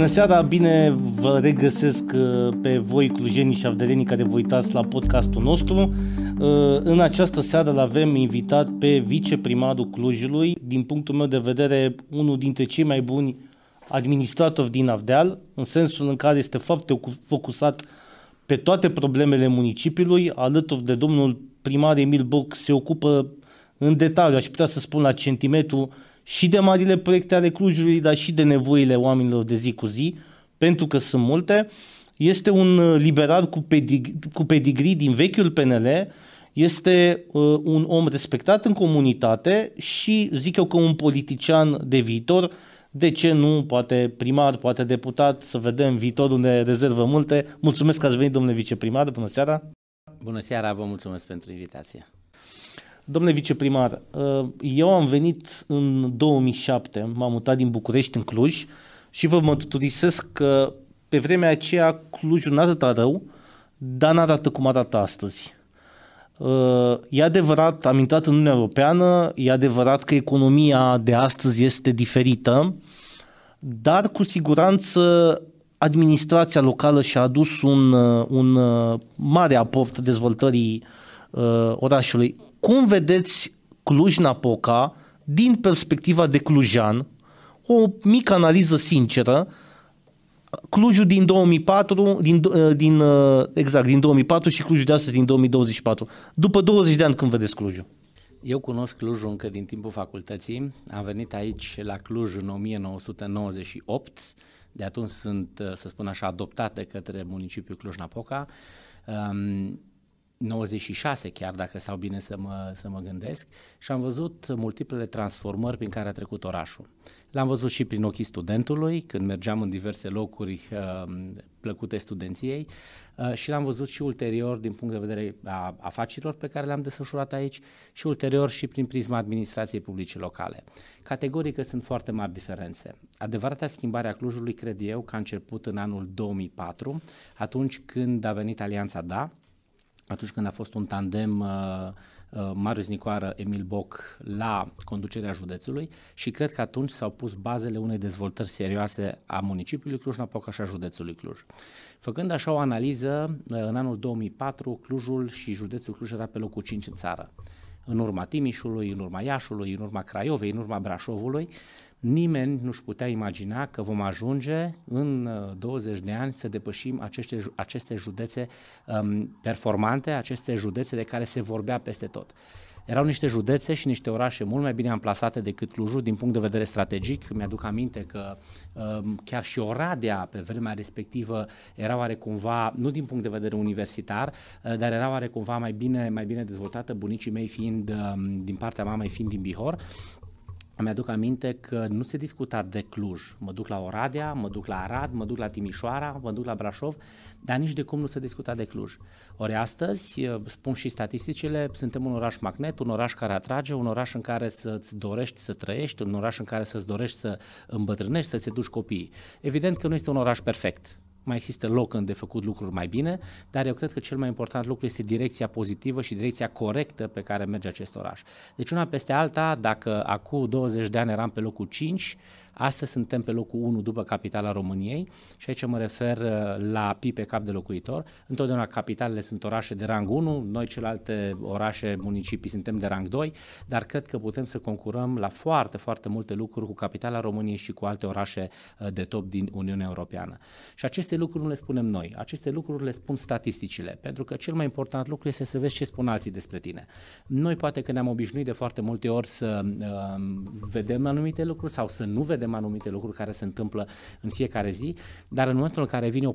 Bună seara, bine vă regăsesc uh, pe voi clujenii și avdelenii care vă uitați la podcastul nostru. Uh, în această seară l-avem invitat pe viceprimarul Clujului, din punctul meu de vedere unul dintre cei mai buni administratori din Avdeal, în sensul în care este foarte focusat pe toate problemele municipiului, alături de domnul primar Emil Boc se ocupă în detaliu, aș putea să spun la centimetru, și de marile proiecte ale Clujului, dar și de nevoile oamenilor de zi cu zi, pentru că sunt multe. Este un uh, liberal cu, pedig- cu pedigrii din vechiul PNL, este uh, un om respectat în comunitate și zic eu că un politician de viitor, de ce nu, poate primar, poate deputat, să vedem viitorul ne rezervă multe. Mulțumesc că ați venit, domnule viceprimar, bună seara! Bună seara, vă mulțumesc pentru invitație! Domnule viceprimar, uh, eu am venit în 2007, m-am mutat din București în Cluj și vă mărturisesc că pe vremea aceea Clujul nu arăta rău, dar nu arată cum arată astăzi. Uh, e adevărat, am intrat în Uniunea Europeană, e adevărat că economia de astăzi este diferită, dar cu siguranță administrația locală și-a adus un, uh, un mare aport dezvoltării orașului. Cum vedeți Cluj-Napoca din perspectiva de clujan? O mică analiză sinceră. Clujul din 2004, din, eh, din, eh, exact, din 2004 și Clujul de astăzi din 2024. După 20 de ani când vedeți Clujul? Eu cunosc Clujul încă din timpul facultății. Am venit aici la Cluj în 1998. De atunci sunt, eh, să spun așa, adoptate către municipiul Cluj-Napoca. 96 chiar, dacă sau bine să mă, să mă gândesc, și am văzut multiplele transformări prin care a trecut orașul. L-am văzut și prin ochii studentului, când mergeam în diverse locuri uh, plăcute studenției uh, și l-am văzut și ulterior din punct de vedere a afacerilor pe care le-am desfășurat aici și ulterior și prin prisma administrației publice locale. Categoric sunt foarte mari diferențe. Adevărata schimbare a Clujului, cred eu, că a început în anul 2004, atunci când a venit Alianța DA, atunci când a fost un tandem uh, uh, Marius Nicoară, Emil Boc la conducerea județului și cred că atunci s-au pus bazele unei dezvoltări serioase a municipiului Cluj-Napoca și a județului Cluj. Făcând așa o analiză, uh, în anul 2004 Clujul și județul Cluj era pe locul 5 în țară în urma Timișului, în urma Iașului, în urma Craiovei, în urma Brașovului Nimeni nu-și putea imagina că vom ajunge în 20 uh, de ani să depășim aceste, aceste județe um, performante, aceste județe de care se vorbea peste tot. Erau niște județe și niște orașe mult mai bine amplasate decât Clujul din punct de vedere strategic. Mi-aduc aminte că um, chiar și Oradea pe vremea respectivă era oarecumva, nu din punct de vedere universitar, uh, dar era oarecumva mai bine, mai bine dezvoltată, bunicii mei fiind um, din partea mamei fiind din Bihor îmi aduc aminte că nu se discuta de Cluj. Mă duc la Oradea, mă duc la Arad, mă duc la Timișoara, mă duc la Brașov, dar nici de cum nu se discuta de Cluj. Ori astăzi, eh, spun și statisticile, suntem un oraș magnet, un oraș care atrage, un oraș în care să-ți dorești să trăiești, un oraș în care să-ți dorești să îmbătrânești, să-ți duci copiii. Evident că nu este un oraș perfect mai există loc unde făcut lucruri mai bine, dar eu cred că cel mai important lucru este direcția pozitivă și direcția corectă pe care merge acest oraș. Deci una peste alta, dacă acum 20 de ani eram pe locul 5, Astăzi suntem pe locul 1 după capitala României și aici mă refer uh, la PIB pe cap de locuitor. Întotdeauna capitalele sunt orașe de rang 1, noi celelalte orașe, municipii suntem de rang 2, dar cred că putem să concurăm la foarte, foarte multe lucruri cu capitala României și cu alte orașe uh, de top din Uniunea Europeană. Și aceste lucruri nu le spunem noi, aceste lucruri le spun statisticile, pentru că cel mai important lucru este să vezi ce spun alții despre tine. Noi poate că ne-am obișnuit de foarte multe ori să uh, vedem anumite lucruri sau să nu vedem vedem anumite lucruri care se întâmplă în fiecare zi, dar în momentul în care vine o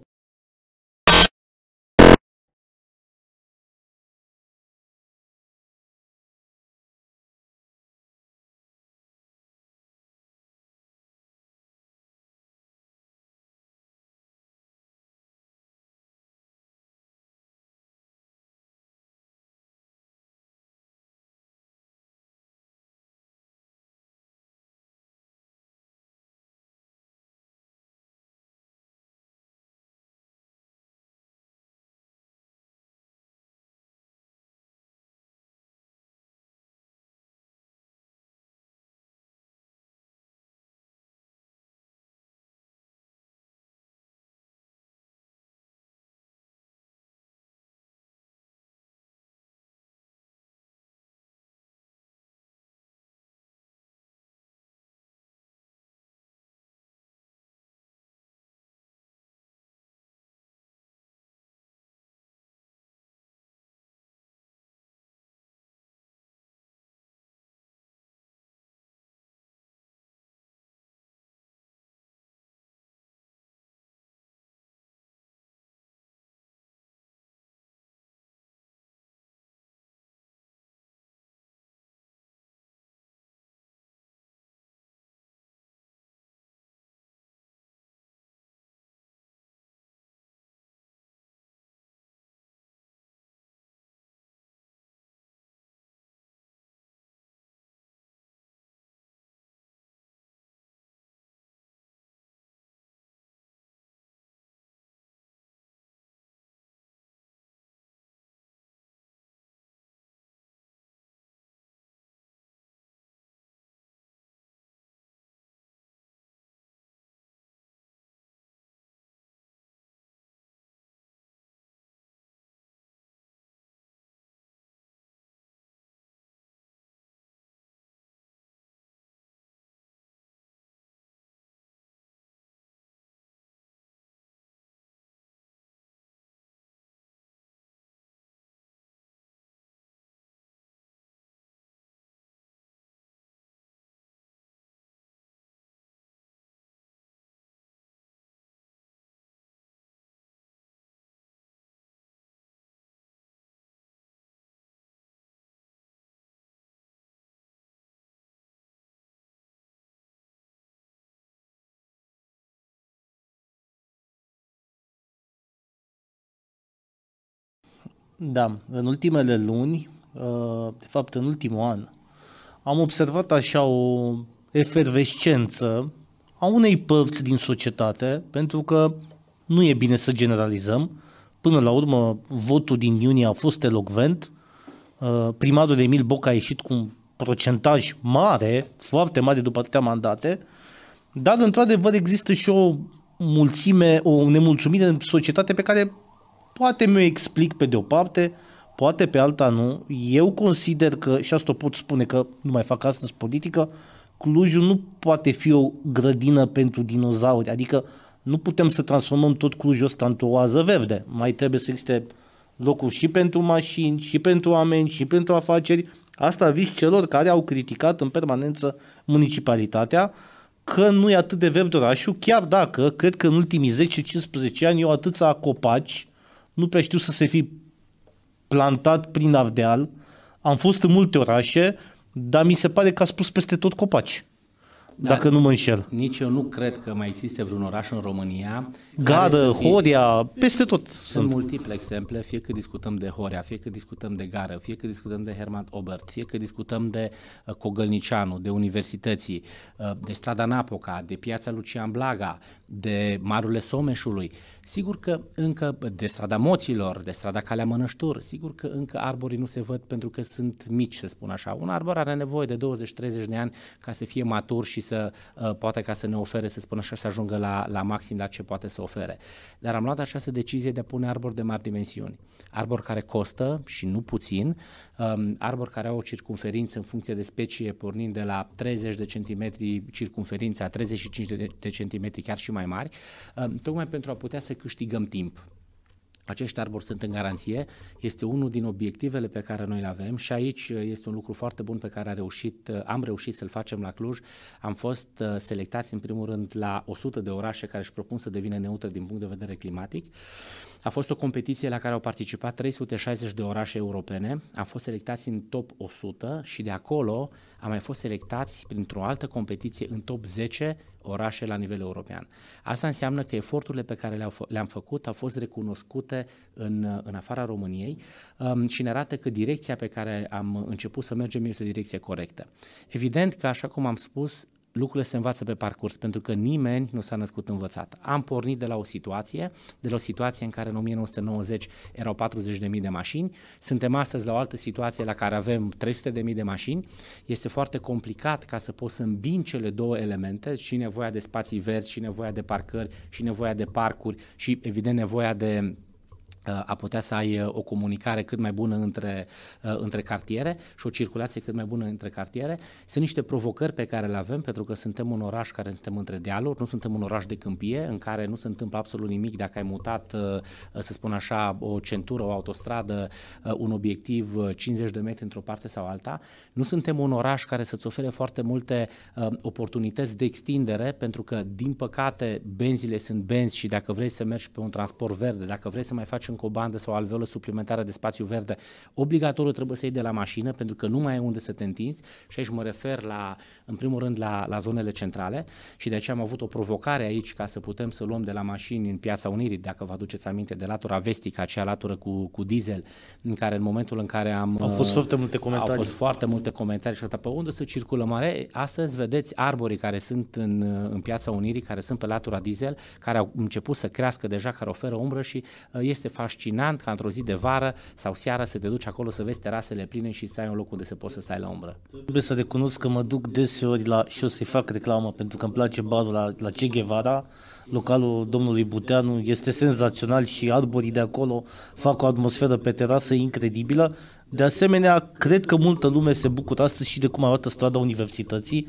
Da, în ultimele luni, uh, de fapt în ultimul an, am observat așa o efervescență a unei părți din societate, pentru că nu e bine să generalizăm. Până la urmă, votul din iunie a fost elogvent. Uh, primarul Emil Boc a ieșit cu un procentaj mare, foarte mare după atâtea mandate, dar într-adevăr există și o mulțime, o nemulțumire în societate pe care Poate mi-o explic pe de o parte, poate pe alta nu. Eu consider că, și asta pot spune că nu mai fac astăzi politică, Clujul nu poate fi o grădină pentru dinozauri, adică nu putem să transformăm tot Clujul ăsta într-o oază verde. Mai trebuie să existe locuri și pentru mașini, și pentru oameni, și pentru afaceri. Asta vis celor care au criticat în permanență municipalitatea că nu e atât de verde orașul, chiar dacă cred că în ultimii 10-15 ani eu atâția copaci nu prea știu să se fi plantat prin Ardeal. Am fost în multe orașe, dar mi se pare că a spus peste tot copaci. Da, dacă nu mă înșel. Nici eu nu cred că mai există vreun oraș în România. Gadă, fie... Horia, peste tot sunt. Sunt multiple exemple, fie că discutăm de Horia, fie că discutăm de Gară, fie că discutăm de Hermann Obert, fie că discutăm de uh, Cogălnicianu, de Universității, uh, de Strada Napoca, de Piața Lucian Blaga, de Marule Someșului, sigur că încă de strada Moților, de strada Calea Mănăștur, sigur că încă arborii nu se văd pentru că sunt mici, să spun așa. Un arbor are nevoie de 20-30 de ani ca să fie matur și să uh, poate ca să ne ofere, să spun așa, să ajungă la, la maxim la ce poate să ofere dar am luat această decizie de a pune arbor de mari dimensiuni. Arbor care costă și nu puțin, um, arbor care au o circunferință în funcție de specie, pornind de la 30 de centimetri circunferința, 35 de, de centimetri chiar și mai mari, um, tocmai pentru a putea să câștigăm timp acești arbori sunt în garanție, este unul din obiectivele pe care noi le avem și aici uh, este un lucru foarte bun pe care a reușit, uh, am reușit să-l facem la Cluj. Am fost uh, selectați în primul rând la 100 de orașe care își propun să devină neutre din punct de vedere climatic. A fost o competiție la care au participat 360 de orașe europene, am fost selectați în top 100 și de acolo am mai fost selectați printr-o altă competiție în top 10 orașe la nivel european. Asta înseamnă că eforturile pe care le-am fă, făcut au fost recunoscute în, în afara României um, și ne arată că direcția pe care am început să mergem este direcția corectă. Evident că, așa cum am spus, lucrurile se învață pe parcurs, pentru că nimeni nu s-a născut învățat. Am pornit de la o situație, de la o situație în care în 1990 erau 40.000 de mașini, suntem astăzi la o altă situație la care avem 300.000 de mașini. Este foarte complicat ca să poți să îmbin cele două elemente, și nevoia de spații verzi, și nevoia de parcări, și nevoia de parcuri, și evident nevoia de a putea să ai uh, o comunicare cât mai bună între, uh, între cartiere și o circulație cât mai bună între cartiere. Sunt niște provocări pe care le avem pentru că suntem un oraș care suntem între dealuri, nu suntem un oraș de câmpie în care nu se întâmplă absolut nimic dacă ai mutat, uh, să spun așa, o centură, o autostradă, un obiectiv 50 de metri într-o parte sau alta. Nu suntem un oraș care să-ți ofere foarte multe oportunități de extindere pentru că, din păcate, benzile sunt benzi și dacă vrei să mergi pe un transport verde, dacă vrei să mai faci un încă o bandă sau o alveolă suplimentară de spațiu verde, obligatoriu trebuie să iei de la mașină pentru că nu mai e unde să te întinzi și aici mă refer la, în primul rând la, la zonele centrale și de aceea am avut o provocare aici ca să putem să luăm de la mașini în Piața Unirii, dacă vă aduceți aminte, de latura vestică, acea latură cu, cu diesel, în care în momentul în care am... Au fost uh, foarte multe comentarii. Au fost foarte multe comentarii și asta pe unde să circulă mare. Astăzi vedeți arborii care sunt în, uh, în Piața Unirii, care sunt pe latura diesel, care au început să crească deja, care oferă umbră și uh, este fa- fascinant ca într-o zi de vară sau seară să te duci acolo să vezi terasele pline și să ai un loc unde să poți să stai la umbră. Trebuie să recunosc că mă duc deseori la, și o să-i fac reclamă pentru că îmi place barul la, la Che Guevara, localul domnului Buteanu este senzațional și arborii de acolo fac o atmosferă pe terasă incredibilă. De asemenea, cred că multă lume se bucură astăzi și de cum arată strada universității.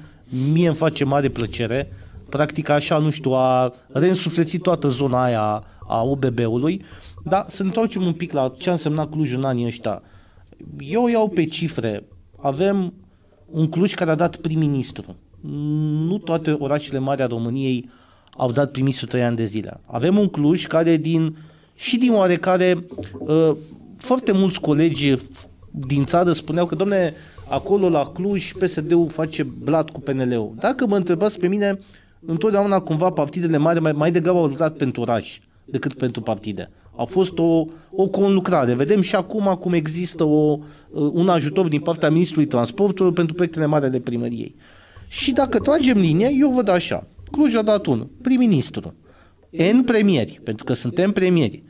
Mie îmi face mare plăcere practic așa, nu știu, a reînsuflețit toată zona aia a OBB-ului dar să ne întoarcem un pic la ce a însemnat Clujul în anii ăștia. Eu iau pe cifre. Avem un Cluj care a dat prim-ministru. Nu toate orașele mari a României au dat prim-ministru 3 ani de zile. Avem un Cluj care din și din oarecare uh, foarte mulți colegi din țară spuneau că, domne, acolo la Cluj PSD-ul face blat cu PNL-ul. Dacă mă întrebați pe mine, întotdeauna cumva partidele mari mai, mai degrabă au lucrat pentru oraș decât pentru partide. A fost o, o conlucrare. Vedem și acum cum există o, un ajutor din partea Ministrului Transporturilor pentru proiectele mari ale primăriei. Și dacă tragem linia, eu văd așa. Cluj a dat un prim-ministru, N premieri, pentru că suntem premieri,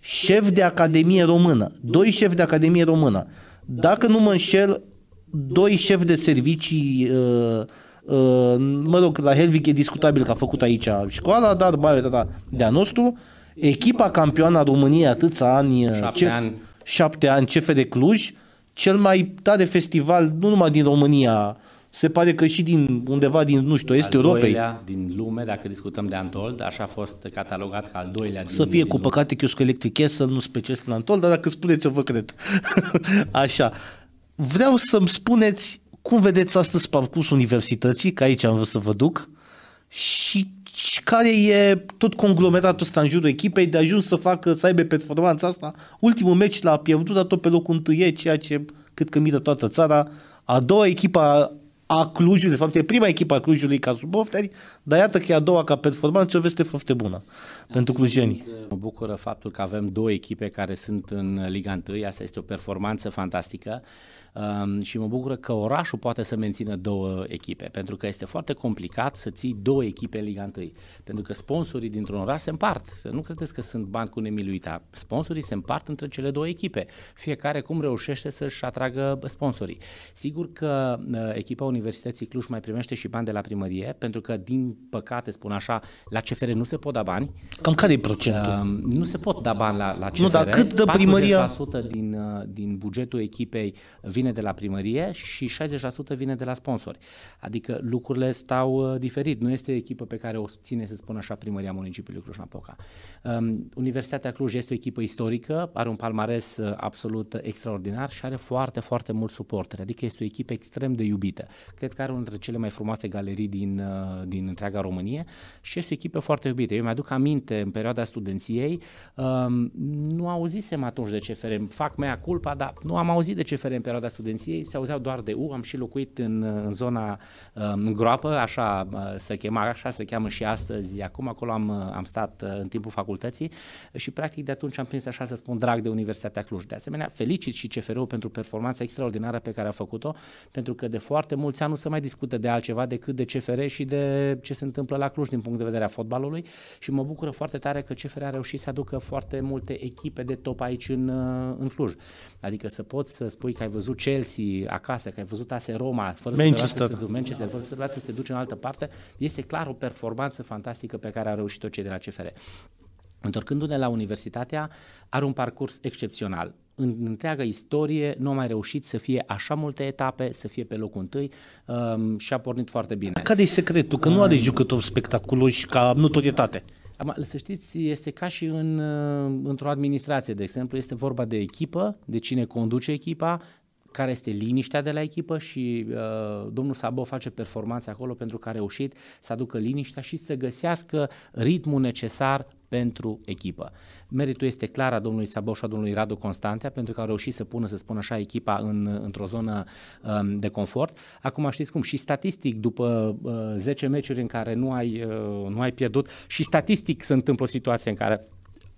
șef de Academie Română, doi șefi de Academie Română. Dacă nu mă înșel, doi șefi de servicii uh, uh mă rog, la Helvig e discutabil că a făcut aici școala, dar mai de-a nostru, echipa campioană a României atâția ani, uh, șapte, ce, ani. șapte ani, CFR Cluj, cel mai tare festival, nu numai din România, se pare că și din undeva din, nu știu, este Europei. din lume, dacă discutăm de Antold, așa a fost catalogat ca al doilea Să din, fie din cu lume. păcate Chiusco Electric să nu specialist în Antold, dar dacă spuneți-o vă cred. așa. Vreau să-mi spuneți cum vedeți astăzi parcursul universității, că aici am vrut să vă duc, și și deci, care e tot conglomeratul ăsta în jurul echipei de ajuns să facă, să aibă performanța asta. Ultimul meci l-a pierdut, dar tot pe locul întâi, ceea ce cât că miră toată țara. A doua echipa a Clujului, de fapt e prima echipă a Clujului ca sub ofteri, dar iată că e a doua ca performanță, o veste foarte bună da, pentru clujeni. Mă bucură faptul că avem două echipe care sunt în Liga 1, asta este o performanță fantastică și mă bucură că orașul poate să mențină două echipe, pentru că este foarte complicat să ții două echipe în Liga 1, pentru că sponsorii dintr-un oraș se împart. Să nu credeți că sunt bani cu nemiluita. Sponsorii se împart între cele două echipe, fiecare cum reușește să-și atragă sponsorii. Sigur că ă, echipa Universității Cluj mai primește și bani de la primărie, pentru că, din păcate, spun așa, la CFR nu se pot da bani. Cam care e procentul? Uh, nu, nu se pot da bani la, la CFR. Nu, dar cât dă primăria? 40% din, ă, din bugetul echipei vine vine de la primărie și 60% vine de la sponsori. Adică lucrurile stau uh, diferit. Nu este echipă pe care o ține, să spun așa, primăria municipiului Cluj-Napoca. Um, Universitatea Cluj este o echipă istorică, are un palmares uh, absolut extraordinar și are foarte, foarte mult suporter. Adică este o echipă extrem de iubită. Cred că are una dintre cele mai frumoase galerii din, uh, din întreaga România și este o echipă foarte iubită. Eu mi-aduc aminte în perioada studenției, um, nu auzisem atunci de CFR. Fac mea culpa, dar nu am auzit de CFR în perioada studenției se auzeau doar de U, am și locuit în, în zona um, în groapă, așa uh, se chema, așa se cheamă și astăzi, acum acolo am, uh, am stat uh, în timpul facultății și practic de atunci am prins așa să spun drag de Universitatea Cluj. De asemenea, felicit și CFR-ul pentru performanța extraordinară pe care a făcut-o, pentru că de foarte mulți ani nu se mai discută de altceva decât de CFR și de ce se întâmplă la Cluj din punct de vedere a fotbalului și mă bucură foarte tare că CFR a reușit să aducă foarte multe echipe de top aici în, în Cluj. Adică să poți să spui că ai văzut Chelsea acasă, că ai văzut ase Roma, fără Manchester. să se duce, Manchester, fără să să se duce în altă parte, este clar o performanță fantastică pe care a reușit-o cei de la CFR. Întorcându-ne la universitatea, are un parcurs excepțional în întreaga istorie nu a mai reușit să fie așa multe etape, să fie pe locul întâi um, și a pornit foarte bine. Care e secretul? Că nu are um. jucători spectaculoși ca notorietate. Să știți, este ca și în, uh, într-o administrație, de exemplu, este vorba de echipă, de cine conduce echipa care este liniștea de la echipă și uh, domnul Sabo face performanțe acolo pentru că a reușit să aducă liniștea și să găsească ritmul necesar pentru echipă. Meritul este clar a domnului Sabo și a domnului Radu Constantea pentru că au reușit să pună, să spun așa, echipa în, într-o zonă um, de confort. Acum știți cum, și statistic după uh, 10 meciuri în care nu ai, uh, nu ai pierdut și statistic se întâmplă o situație în care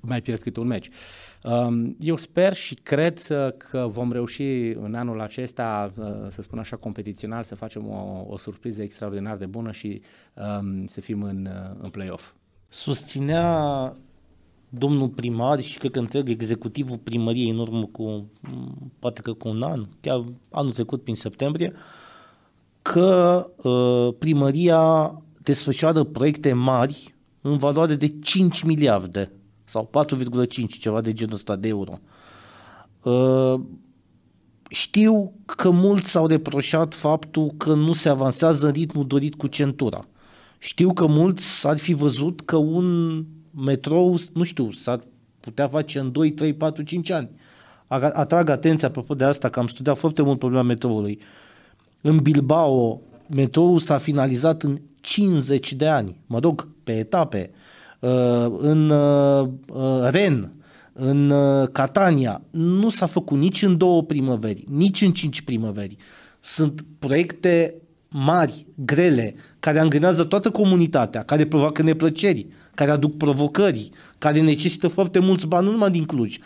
mai pierzi câte un meci. Uh, Um, eu sper și cred uh, că vom reuși în anul acesta, uh, să spun așa, competițional, să facem o, o surpriză extraordinar de bună și um, să fim în, uh, în play-off. Susținea domnul primar și cred că întreg executivul primăriei în urmă cu, poate că cu un an, chiar anul trecut prin septembrie, că primăria desfășoară proiecte mari în valoare de 5 miliarde sau 4,5 ceva de genul ăsta de euro. Uh, știu că mulți s-au reproșat faptul că nu se avansează în ritmul dorit cu centura. Știu că mulți ar fi văzut că un metrou, nu știu, s-ar putea face în 2, 3, 4, 5 ani. Atrag atenția apropo de asta că am studiat foarte mult problema metroului. În Bilbao, metroul s-a finalizat în 50 de ani, mă rog, pe etape. Uh, Uh, în uh, uh, Ren, în Catania. Nu s-a făcut nici în două primăveri, nici în cinci primăveri. Sunt proiecte mari, grele, care angrenează toată comunitatea, care provoacă neplăceri, care aduc provocări, care necesită foarte mulți bani, nu numai din Cluj,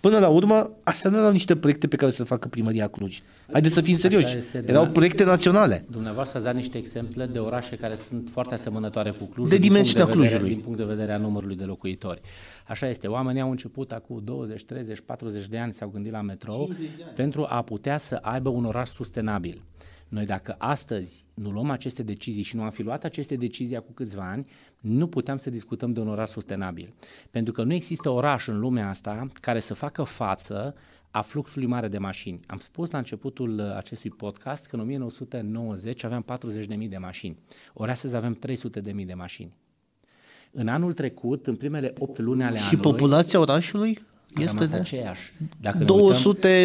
Până la urmă, astea nu erau niște proiecte pe care să le facă primăria Cluj. Haideți să fim serioși. Este, da. erau proiecte naționale. Dumneavoastră ați dat niște exemple de orașe care sunt foarte asemănătoare cu Clujul. De dimensiunea din de vedere, Clujului. Din punct de vedere a numărului de locuitori. Așa este. Oamenii au început acum 20, 30, 40 de ani, s-au gândit la metrou pentru a putea să aibă un oraș sustenabil. Noi dacă astăzi nu luăm aceste decizii și nu am fi luat aceste decizii acum câțiva ani, nu puteam să discutăm de un oraș sustenabil. Pentru că nu există oraș în lumea asta care să facă față a fluxului mare de mașini. Am spus la începutul uh, acestui podcast că în 1990 aveam 40.000 de mașini. Ori astăzi avem 300.000 de mașini. În anul trecut, în primele 8 luni ale și anului... Și populația orașului? este de aceeași. Dacă 200, uităm,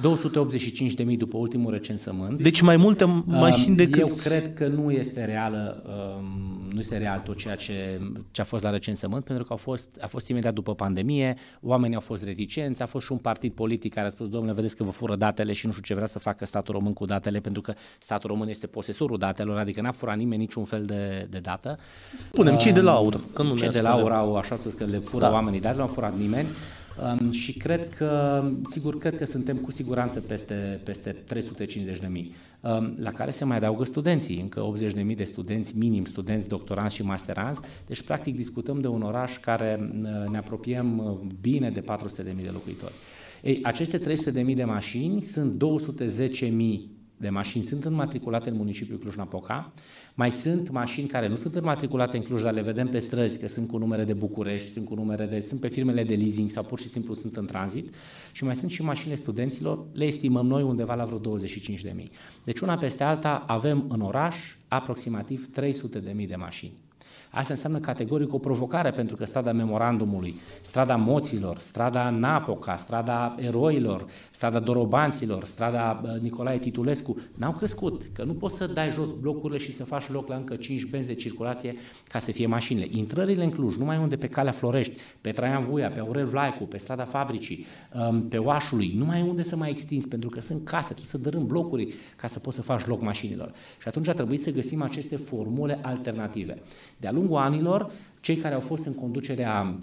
280, cred că după ultimul recensământ. Deci mai multe mașini um, decât... Eu cred că nu este reală, um, nu este real tot ceea ce, ce a fost la recensământ, pentru că au fost, a fost imediat după pandemie, oamenii au fost reticenți, a fost și un partid politic care a spus, domnule, vedeți că vă fură datele și nu știu ce vrea să facă statul român cu datele, pentru că statul român este posesorul datelor, adică n-a furat nimeni niciun fel de, de dată. Punem, cei de la aur. Că nu cei de la aur au așa spus că le fură da. oamenii datele, nu au furat nimeni și cred că, sigur, cred că suntem cu siguranță peste, peste 350 de mii, la care se mai adaugă studenții, încă 80 de mii de studenți, minim studenți, doctoranți și masteranți, deci practic discutăm de un oraș care ne apropiem uh, bine de 400 de mii de locuitori. Ei, aceste 300 de mii de mașini sunt 210 mii de mașini sunt înmatriculate în municipiul Cluj-Napoca mai sunt mașini care nu sunt înmatriculate în Cluj, dar le vedem pe străzi, că sunt cu numere de București, sunt cu numere de, sunt pe firmele de leasing sau pur și simplu sunt în tranzit și mai sunt și mașinile studenților, le estimăm noi undeva la vreo 25.000. Deci una peste alta avem în oraș aproximativ 300.000 de mașini. Asta înseamnă categoric o provocare, pentru că strada memorandumului, strada moților, strada Napoca, strada eroilor, strada dorobanților, strada Nicolae Titulescu, n-au crescut. Că nu poți să dai jos blocurile și să faci loc la încă 5 benzi de circulație ca să fie mașinile. Intrările în Cluj, numai unde pe calea Florești, pe Traian Vuia, pe Aurel Vlaicu, pe strada Fabricii, um, pe Oașului, numai unde să mai extinzi, pentru că sunt case, trebuie să dărâm blocuri ca să poți să faci loc mașinilor. Și atunci a trebuit să găsim aceste formule alternative. De-a lungul anilor, cei care au fost în conducerea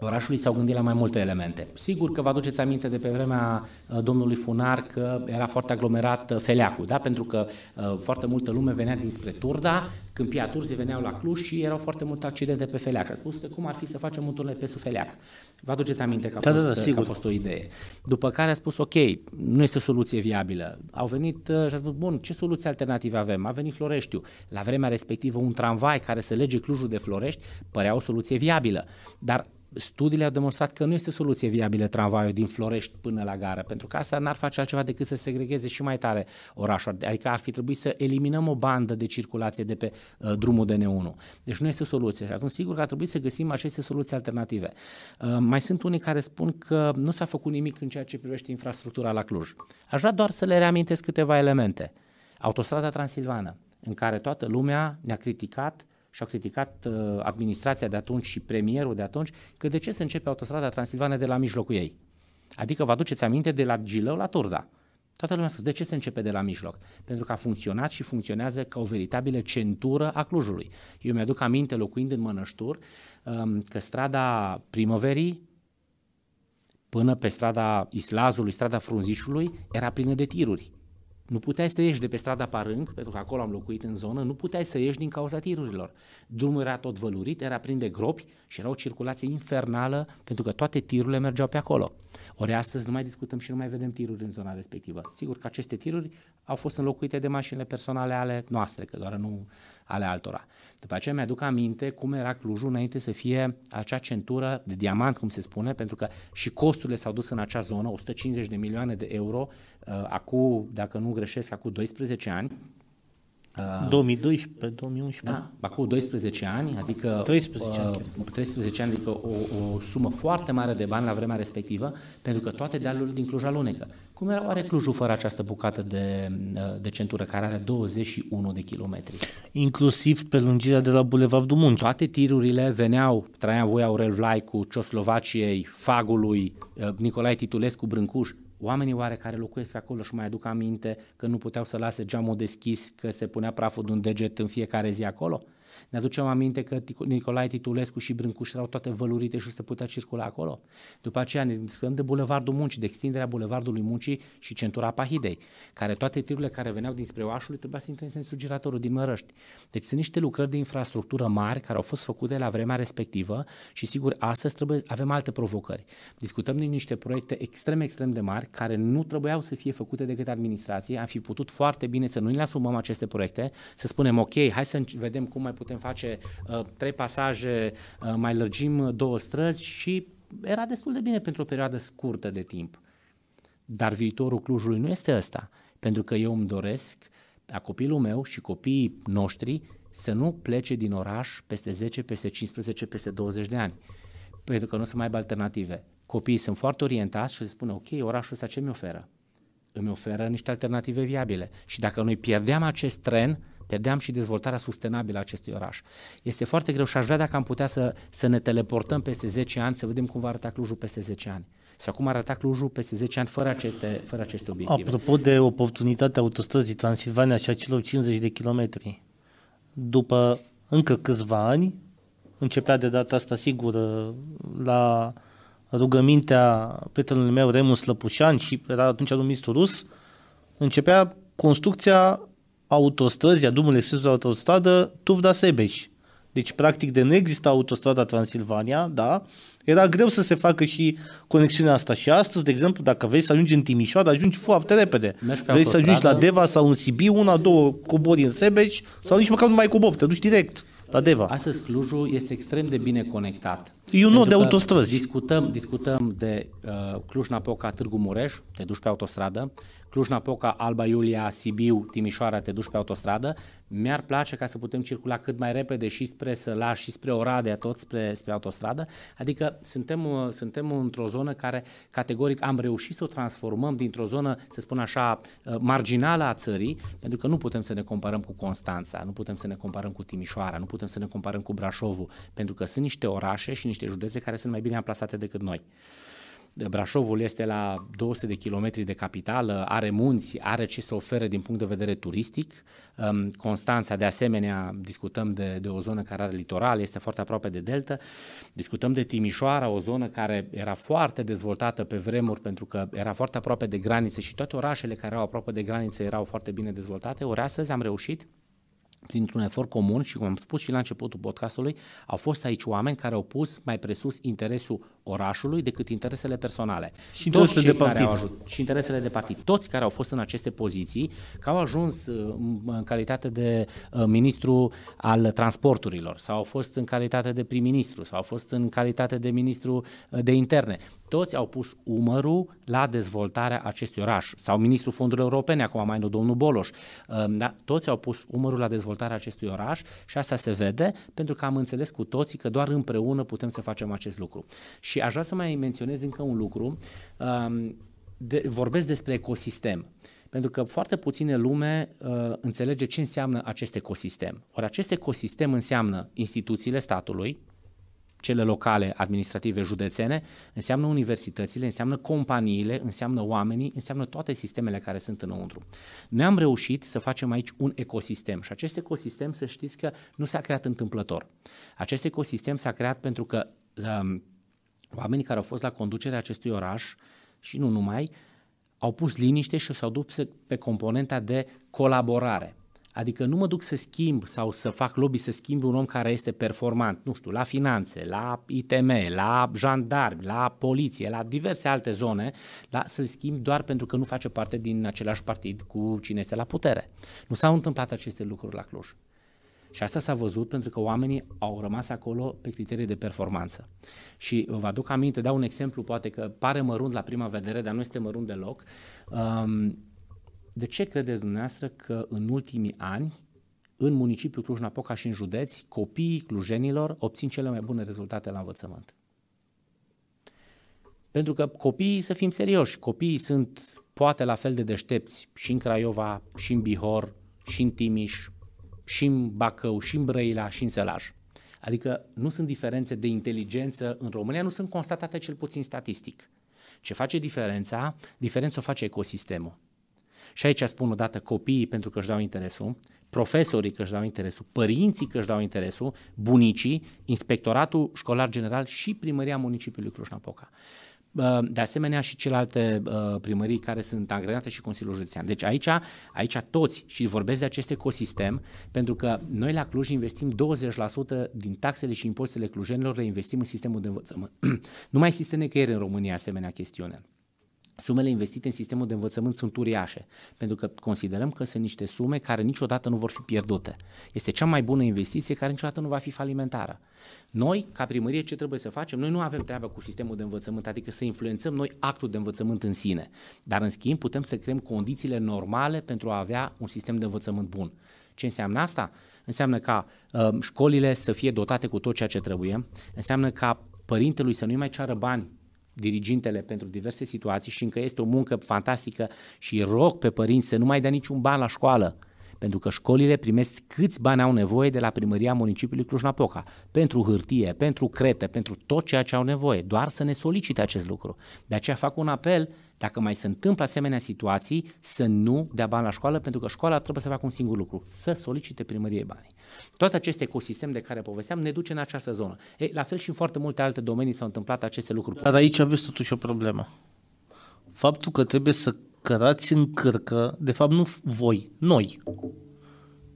orașului s-au gândit la mai multe elemente. Sigur că vă aduceți aminte de pe vremea uh, domnului Funar că era foarte aglomerat uh, Feleacul, da? pentru că uh, foarte multă lume venea dinspre Turda, Câmpia Turzii veneau la Cluj și erau foarte multe accidente pe Feleac. A spus că cum ar fi să facem un turneu pe Feleac. Vă aduceți aminte că a, da, da fost, da, da, că a fost o idee. După care a spus, ok, nu este o soluție viabilă. Au venit uh, și a spus, bun, ce soluție alternativă avem? A venit Floreștiu. La vremea respectivă, un tramvai care să lege Clujul de Florești părea o soluție viabilă. Dar studiile au demonstrat că nu este soluție viabilă tramvaiul din Florești până la gară, pentru că asta n-ar face altceva decât să segregheze și mai tare orașul. Adică ar fi trebuit să eliminăm o bandă de circulație de pe uh, drumul DN1. Deci nu este o soluție și atunci sigur că ar trebui să găsim aceste soluții alternative. Uh, mai sunt unii care spun că nu s-a făcut nimic în ceea ce privește infrastructura la Cluj. Aș vrea doar să le reamintesc câteva elemente. Autostrada Transilvană, în care toată lumea ne-a criticat și au criticat uh, administrația de atunci și premierul de atunci că de ce se începe autostrada Transilvania de la mijlocul ei. Adică vă aduceți aminte de la Gilău la Turda. Toată lumea a spus, de ce se începe de la mijloc? Pentru că a funcționat și funcționează ca o veritabilă centură a Clujului. Eu mi-aduc aminte, locuind în Mănăștur, um, că strada primăverii până pe strada Islazului, strada Frunzișului, era plină de tiruri. Nu puteai să ieși de pe strada Parâng, pentru că acolo am locuit în zonă, nu puteai să ieși din cauza tirurilor. Drumul era tot vălurit, era prin de gropi și era o circulație infernală pentru că toate tirurile mergeau pe acolo. Ori astăzi nu mai discutăm și nu mai vedem tiruri în zona respectivă. Sigur că aceste tiruri au fost înlocuite de mașinile personale ale noastre, că doar nu ale altora. După aceea mi-aduc aminte cum era Clujul înainte să fie acea centură de diamant, cum se spune, pentru că și costurile s-au dus în acea zonă, 150 de milioane de euro, uh, acum, dacă nu greșesc, acum 12 ani, 2012, ah. 2011. Da, acum 12 ani, adică 13 uh, ani, 13 ani adică o, o sumă foarte mare de bani la vremea respectivă, pentru că toate dealurile din Cluj alunecă. Cum era oare Clujul fără această bucată de, uh, de centură, care are 21 de kilometri? Inclusiv pe lungirea de la Bulevardul Dumun. Toate tirurile veneau, traia Voia Aurel Vlaicu, Cioslovaciei, Fagului, uh, Nicolae Titulescu, Brâncuș, oamenii oare care locuiesc acolo și mai aduc aminte că nu puteau să lase geamul deschis, că se punea praful de un deget în fiecare zi acolo? Ne aducem aminte că Nicolae Titulescu și Brâncuș erau toate vălurite și se putea circula acolo. După aceea ne discutăm de Bulevardul Muncii, de extinderea Bulevardului Muncii și centura Pahidei, care toate tirurile care veneau dinspre Oașului trebuia să intre în sensul giratorul din Mărăști. Deci sunt niște lucrări de infrastructură mari care au fost făcute la vremea respectivă și sigur astăzi trebuie, avem alte provocări. Discutăm din niște proiecte extrem, extrem de mari care nu trebuiau să fie făcute decât administrație. Am fi putut foarte bine să nu ne asumăm aceste proiecte, să spunem ok, hai să vedem cum mai putem putem face uh, trei pasaje, uh, mai lărgim uh, două străzi și era destul de bine pentru o perioadă scurtă de timp. Dar viitorul Clujului nu este ăsta, pentru că eu îmi doresc a copilul meu și copiii noștri să nu plece din oraș peste 10, peste 15, peste 20 de ani. Pentru că nu sunt mai aibă alternative. Copiii sunt foarte orientați și se spune, ok, orașul ăsta ce mi oferă? Îmi oferă niște alternative viabile. Și dacă noi pierdeam acest tren, Pierdeam și dezvoltarea sustenabilă a acestui oraș. Este foarte greu și aș vrea dacă am putea să, să ne teleportăm peste 10 ani, să vedem cum va arăta Clujul peste 10 ani. Și acum arăta Clujul peste 10 ani fără aceste, fără aceste obiective. Apropo de oportunitatea autostrăzii Transilvania și acelor 50 de kilometri, după încă câțiva ani, începea de data asta sigur la rugămintea prietenului meu Remus Lăpușan și era atunci un ministru rus, începea construcția autostrăzi, a drumului expres pe autostradă, Tuvda Sebeș. Deci, practic, de nu exista autostrada Transilvania, da, era greu să se facă și conexiunea asta. Și astăzi, de exemplu, dacă vrei să ajungi în Timișoara, ajungi foarte repede. Mergi vrei să ajungi la Deva sau în Sibiu, una, două cobori în Sebeș sau nici măcar nu mai cobori, te duci direct la Deva. Astăzi Clujul este extrem de bine conectat E un nod de autostrăzi. Discutăm, discutăm de uh, Cluj-Napoca, Târgu Mureș, te duci pe autostradă, Cluj-Napoca, Alba Iulia, Sibiu, Timișoara, te duci pe autostradă. Mi-ar place ca să putem circula cât mai repede și spre Săla, și spre Oradea, tot spre, spre autostradă. Adică suntem, uh, suntem într-o zonă care categoric am reușit să o transformăm dintr-o zonă, să spun așa, uh, marginală a țării, pentru că nu putem să ne comparăm cu Constanța, nu putem să ne comparăm cu Timișoara, nu putem să ne comparăm cu Brașovul, pentru că sunt niște orașe și niște niște județe care sunt mai bine amplasate decât noi. Brașovul este la 200 de kilometri de capitală, are munți, are ce să ofere din punct de vedere turistic. Constanța, de asemenea, discutăm de, de o zonă care are litoral, este foarte aproape de delta. Discutăm de Timișoara, o zonă care era foarte dezvoltată pe vremuri pentru că era foarte aproape de granițe și toate orașele care erau aproape de granițe erau foarte bine dezvoltate. Ori astăzi am reușit printr-un efort comun și, cum am spus și la începutul podcastului, au fost aici oameni care au pus mai presus interesul orașului decât interesele personale. Și Toți de partid. Care au ajut, și interesele de partid. Toți care au fost în aceste poziții, că au ajuns uh, în calitate de uh, ministru al transporturilor, sau au fost în calitate de prim-ministru, sau au fost în calitate de ministru uh, de interne, toți au pus umărul la dezvoltarea acestui oraș. Sau ministrul fondurilor europene, acum mai nu domnul Boloș, ehm, da, toți au pus umărul la dezvoltarea acestui oraș și asta se vede pentru că am înțeles cu toții că doar împreună putem să facem acest lucru. Și aș vrea să mai menționez încă un lucru. Ehm, de, vorbesc despre ecosistem pentru că foarte puține lume uh, înțelege ce înseamnă acest ecosistem. Ori acest ecosistem înseamnă instituțiile statului, cele locale, administrative, județene, înseamnă universitățile, înseamnă companiile, înseamnă oamenii, înseamnă toate sistemele care sunt înăuntru. ne am reușit să facem aici un ecosistem și acest ecosistem, să știți că nu s-a creat întâmplător. Acest ecosistem s-a creat pentru că um, oamenii care au fost la conducerea acestui oraș și nu numai, au pus liniște și s-au dus pe componenta de colaborare. Adică nu mă duc să schimb sau să fac lobby să schimb un om care este performant, nu știu, la finanțe, la ITM, la jandarmi, la poliție, la diverse alte zone, dar să-l schimb doar pentru că nu face parte din același partid cu cine este la putere. Nu s-au întâmplat aceste lucruri la Cluj. Și asta s-a văzut pentru că oamenii au rămas acolo pe criterii de performanță. Și vă aduc aminte, dau un exemplu, poate că pare mărunt la prima vedere, dar nu este mărunt deloc. Um, de ce credeți dumneavoastră că în ultimii ani, în municipiul Cluj-Napoca și în județ, copiii clujenilor obțin cele mai bune rezultate la învățământ? Pentru că copiii, să fim serioși, copiii sunt poate la fel de deștepți și în Craiova, și în Bihor, și în Timiș, și în Bacău, și în Brăila, și în Sălaj. Adică nu sunt diferențe de inteligență în România, nu sunt constatate cel puțin statistic. Ce face diferența? Diferența o face ecosistemul. Și aici spun odată copiii pentru că își dau interesul, profesorii că își dau interesul, părinții că își dau interesul, bunicii, inspectoratul școlar general și primăria municipiului Cluj-Napoca. De asemenea și celelalte primării care sunt angrenate și Consiliul Județean. Deci aici, aici toți și vorbesc de acest ecosistem pentru că noi la Cluj investim 20% din taxele și impozitele clujenilor le investim în sistemul de învățământ. nu mai există necăieri în România asemenea chestiune. Sumele investite în sistemul de învățământ sunt uriașe, pentru că considerăm că sunt niște sume care niciodată nu vor fi pierdute. Este cea mai bună investiție care niciodată nu va fi falimentară. Noi, ca primărie, ce trebuie să facem? Noi nu avem treabă cu sistemul de învățământ, adică să influențăm noi actul de învățământ în sine, dar în schimb putem să creăm condițiile normale pentru a avea un sistem de învățământ bun. Ce înseamnă asta? Înseamnă ca uh, școlile să fie dotate cu tot ceea ce trebuie, înseamnă ca părintelui să nu mai ceară bani dirigintele pentru diverse situații și încă este o muncă fantastică și rog pe părinți să nu mai dea niciun ban la școală pentru că școlile primesc câți bani au nevoie de la primăria municipiului Cluj-Napoca, pentru hârtie, pentru crete, pentru tot ceea ce au nevoie, doar să ne solicite acest lucru. De aceea fac un apel dacă mai se întâmplă asemenea situații, să nu dea bani la școală, pentru că școala trebuie să facă un singur lucru, să solicite primărie banii. Tot acest ecosistem de care povesteam ne duce în această zonă. E, la fel și în foarte multe alte domenii s-au întâmplat aceste lucruri. Dar aici aveți totuși o problemă. Faptul că trebuie să cărați în cârcă, de fapt nu voi, noi,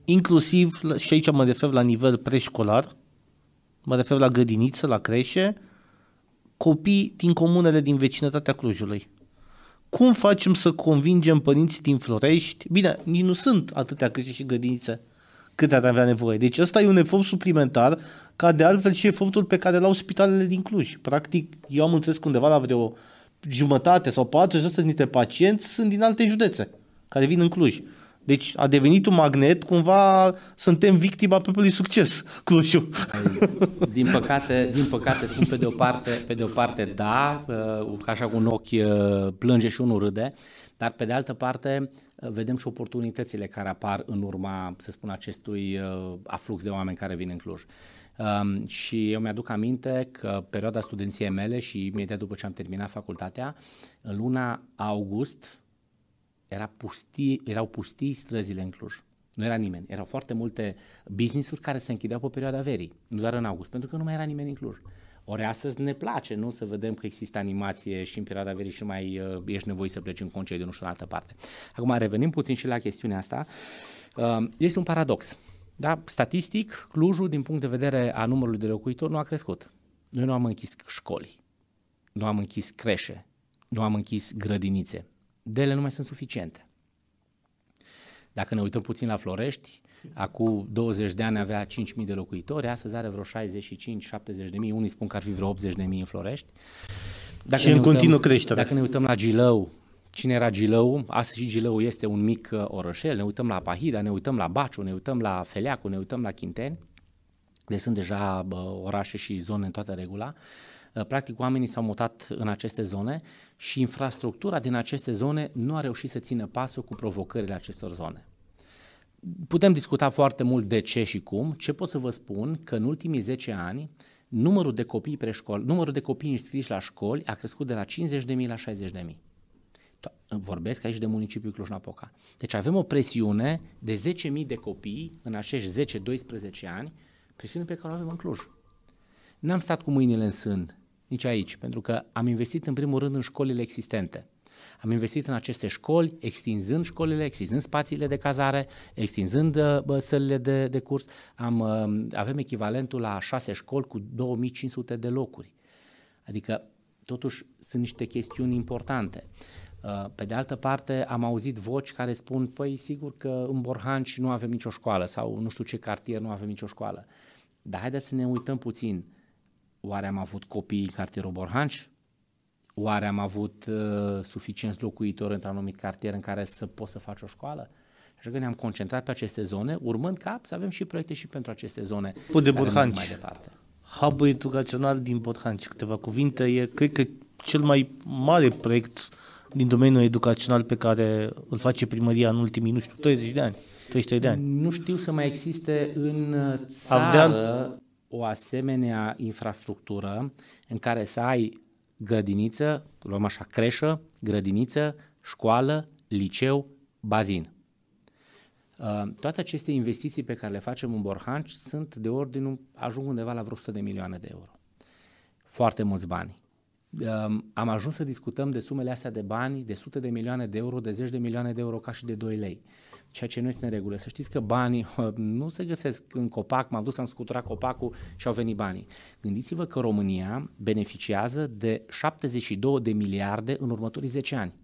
inclusiv, și aici mă refer la nivel preșcolar, mă refer la grădiniță, la creșe, copii din comunele din vecinătatea Clujului. Cum facem să convingem părinții din Florești? Bine, nici nu sunt atâtea creșe și grădinițe cât ar avea nevoie. Deci ăsta e un efort suplimentar, ca de altfel și efortul pe care l-au spitalele din Cluj. Practic, eu am înțeles undeva la vreo jumătate sau 40% dintre pacienți sunt din alte județe care vin în Cluj. Deci a devenit un magnet, cumva suntem victima propriului succes, Clujul. Păi, din păcate, din păcate spun pe de o parte, pe de o parte da, uh, așa cu un ochi uh, plânge și unul râde, dar pe de altă parte uh, vedem și oportunitățile care apar în urma, să spun, acestui aflux de oameni care vin în Cluj. Um, și eu mi-aduc aminte că perioada studenției mele și imediat după ce am terminat facultatea, în luna august era pustii, erau pustii străzile în Cluj. Nu era nimeni. Erau foarte multe business-uri care se închideau pe perioada verii, nu doar în august, pentru că nu mai era nimeni în Cluj. Ori astăzi ne place, nu? Să vedem că există animație și în perioada verii și mai uh, ești nevoit să pleci în concediu, nu știu, în altă parte. Acum revenim puțin și la chestiunea asta. Uh, este un paradox. Da? Statistic, Clujul, din punct de vedere a numărului de locuitori, nu a crescut. Noi nu am închis școli, nu am închis creșe, nu am închis grădinițe. De ele nu mai sunt suficiente. Dacă ne uităm puțin la Florești, acum 20 de ani avea 5.000 de locuitori, astăzi are vreo 65-70 de mii, unii spun că ar fi vreo 80 de mii în Florești. Dacă și în uităm, continuă creștere. Dacă ne uităm la Gilău, Cine era Gilău? Astăzi și Gilău este un mic uh, orășel, ne uităm la Pahida, ne uităm la Baciu, ne uităm la Feleacu, ne uităm la Chinteni, de deci sunt deja orașe și zone în toată regula. Uh, practic oamenii s-au mutat în aceste zone și infrastructura din aceste zone nu a reușit să țină pasul cu provocările acestor zone. Putem discuta foarte mult de ce și cum. Ce pot să vă spun? Că în ultimii 10 ani numărul de copii preșcol, numărul de copii înscriși la școli a crescut de la 50.000 la 60.000. Vorbesc aici de municipiul Cluj-Napoca. Deci avem o presiune de 10.000 de copii în acești 10-12 ani, presiune pe care o avem în Cluj. N-am stat cu mâinile în sân nici aici, pentru că am investit în primul rând în școlile existente. Am investit în aceste școli, extinzând școlile, extinzând spațiile de cazare, extinzând bă, sălile de, de curs. Am, um, avem echivalentul la șase școli cu 2500 de locuri. Adică, totuși, sunt niște chestiuni importante. Uh, pe de altă parte, am auzit voci care spun, păi sigur că în Borhanci nu avem nicio școală sau nu știu ce cartier nu avem nicio școală. Dar haideți să ne uităm puțin. Oare am avut copii în cartierul Borhanci? Oare am avut uh, suficienți locuitori într-un anumit cartier în care să poți să faci o școală? Așa că ne-am concentrat pe aceste zone, urmând ca să avem și proiecte și pentru aceste zone. Pot de Borhanci. Mai departe. Hub educațional din Borhanci, câteva cuvinte, e cred că cel mai mare proiect uh, din domeniul educațional pe care îl face primăria în ultimii, nu știu, 30 de ani, 33 de ani. Nu știu să mai existe în țară Avdeal. o asemenea infrastructură în care să ai grădiniță, luăm așa, creșă, grădiniță, școală, liceu, bazin. Uh, toate aceste investiții pe care le facem în Borhanci sunt de ordinul, ajung undeva la vreo 100 de milioane de euro. Foarte mulți bani am ajuns să discutăm de sumele astea de bani, de sute de milioane de euro, de zeci de milioane de euro ca și de 2 lei ceea ce nu este în regulă. Să știți că banii nu se găsesc în copac, m-am dus, am scuturat copacul și au venit banii. Gândiți-vă că România beneficiază de 72 de miliarde în următorii 10 ani.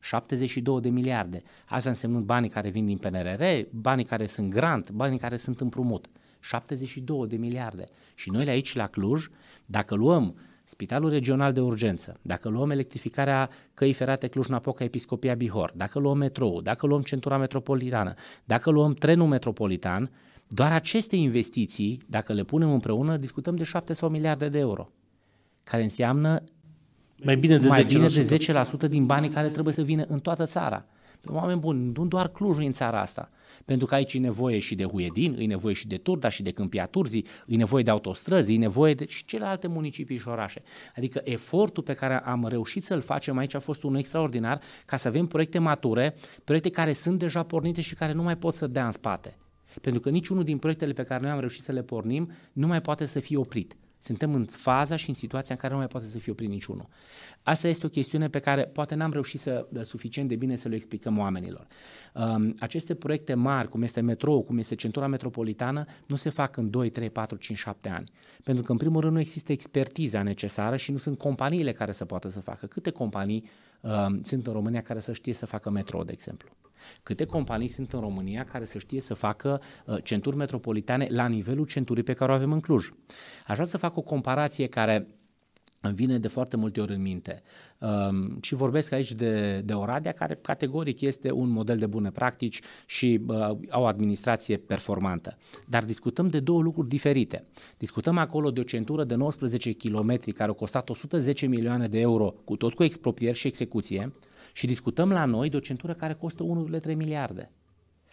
72 de miliarde. Asta însemnând banii care vin din PNRR, banii care sunt grant, banii care sunt împrumut. 72 de miliarde. Și noi aici la Cluj, dacă luăm Spitalul Regional de Urgență, dacă luăm electrificarea căi ferate Cluj-Napoca Episcopia Bihor, dacă luăm metrou, dacă luăm centura metropolitană, dacă luăm trenul metropolitan, doar aceste investiții, dacă le punem împreună, discutăm de 7 sau miliarde de euro, care înseamnă mai bine de, mai 10%, bine de 10% din banii care trebuie să vină în toată țara. Oameni buni, nu doar Clujul în țara asta. Pentru că aici e nevoie și de Huiedin, e nevoie și de Turda și de Câmpia Turzii, e nevoie de autostrăzi, e nevoie de și celelalte municipii și orașe. Adică efortul pe care am reușit să-l facem aici a fost unul extraordinar ca să avem proiecte mature, proiecte care sunt deja pornite și care nu mai pot să dea în spate. Pentru că niciunul din proiectele pe care noi am reușit să le pornim nu mai poate să fie oprit. Suntem în faza și în situația în care nu mai poate să fie oprit niciunul. Asta este o chestiune pe care poate n-am reușit să suficient de bine să le explicăm oamenilor. Um, aceste proiecte mari, cum este metrou, cum este centura metropolitană, nu se fac în 2, 3, 4, 5, 7 ani. Pentru că, în primul rând, nu există expertiza necesară și nu sunt companiile care să poată să facă. Câte companii um, sunt în România care să știe să facă metrou, de exemplu? Câte companii sunt în România care să știe să facă uh, centuri metropolitane la nivelul centurii pe care o avem în Cluj? Aș vrea să fac o comparație care îmi vine de foarte multe ori în minte. Um, și vorbesc aici de, de Oradea, care categoric este un model de bune practici și uh, au administrație performantă. Dar discutăm de două lucruri diferite. Discutăm acolo de o centură de 19 km care a costat 110 milioane de euro, cu tot cu expropieri și execuție, și discutăm la noi de o centură care costă 1,3 miliarde.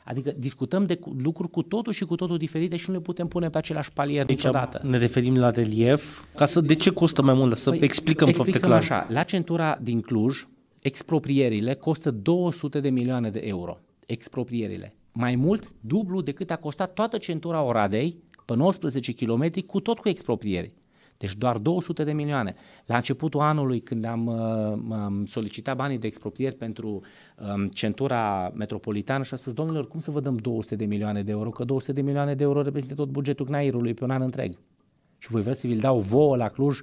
Adică discutăm de lucruri cu totul și cu totul diferite și nu le putem pune pe același palier deci niciodată. Ne referim la relief. Ca să, de ce costă mai mult? Să păi, explicăm, explicăm foarte clar. așa. La centura din Cluj, exproprierile costă 200 de milioane de euro. Exproprierile. Mai mult, dublu decât a costat toată centura Oradei, pe 19 km, cu tot cu exproprieri. Deci doar 200 de milioane. La începutul anului, când am, uh, am solicitat banii de expropriere pentru um, centura metropolitană și a spus, domnilor, cum să vă dăm 200 de milioane de euro? Că 200 de milioane de euro reprezintă tot bugetul cnair pe un an întreg. Și voi vreți să vi-l dau vouă la Cluj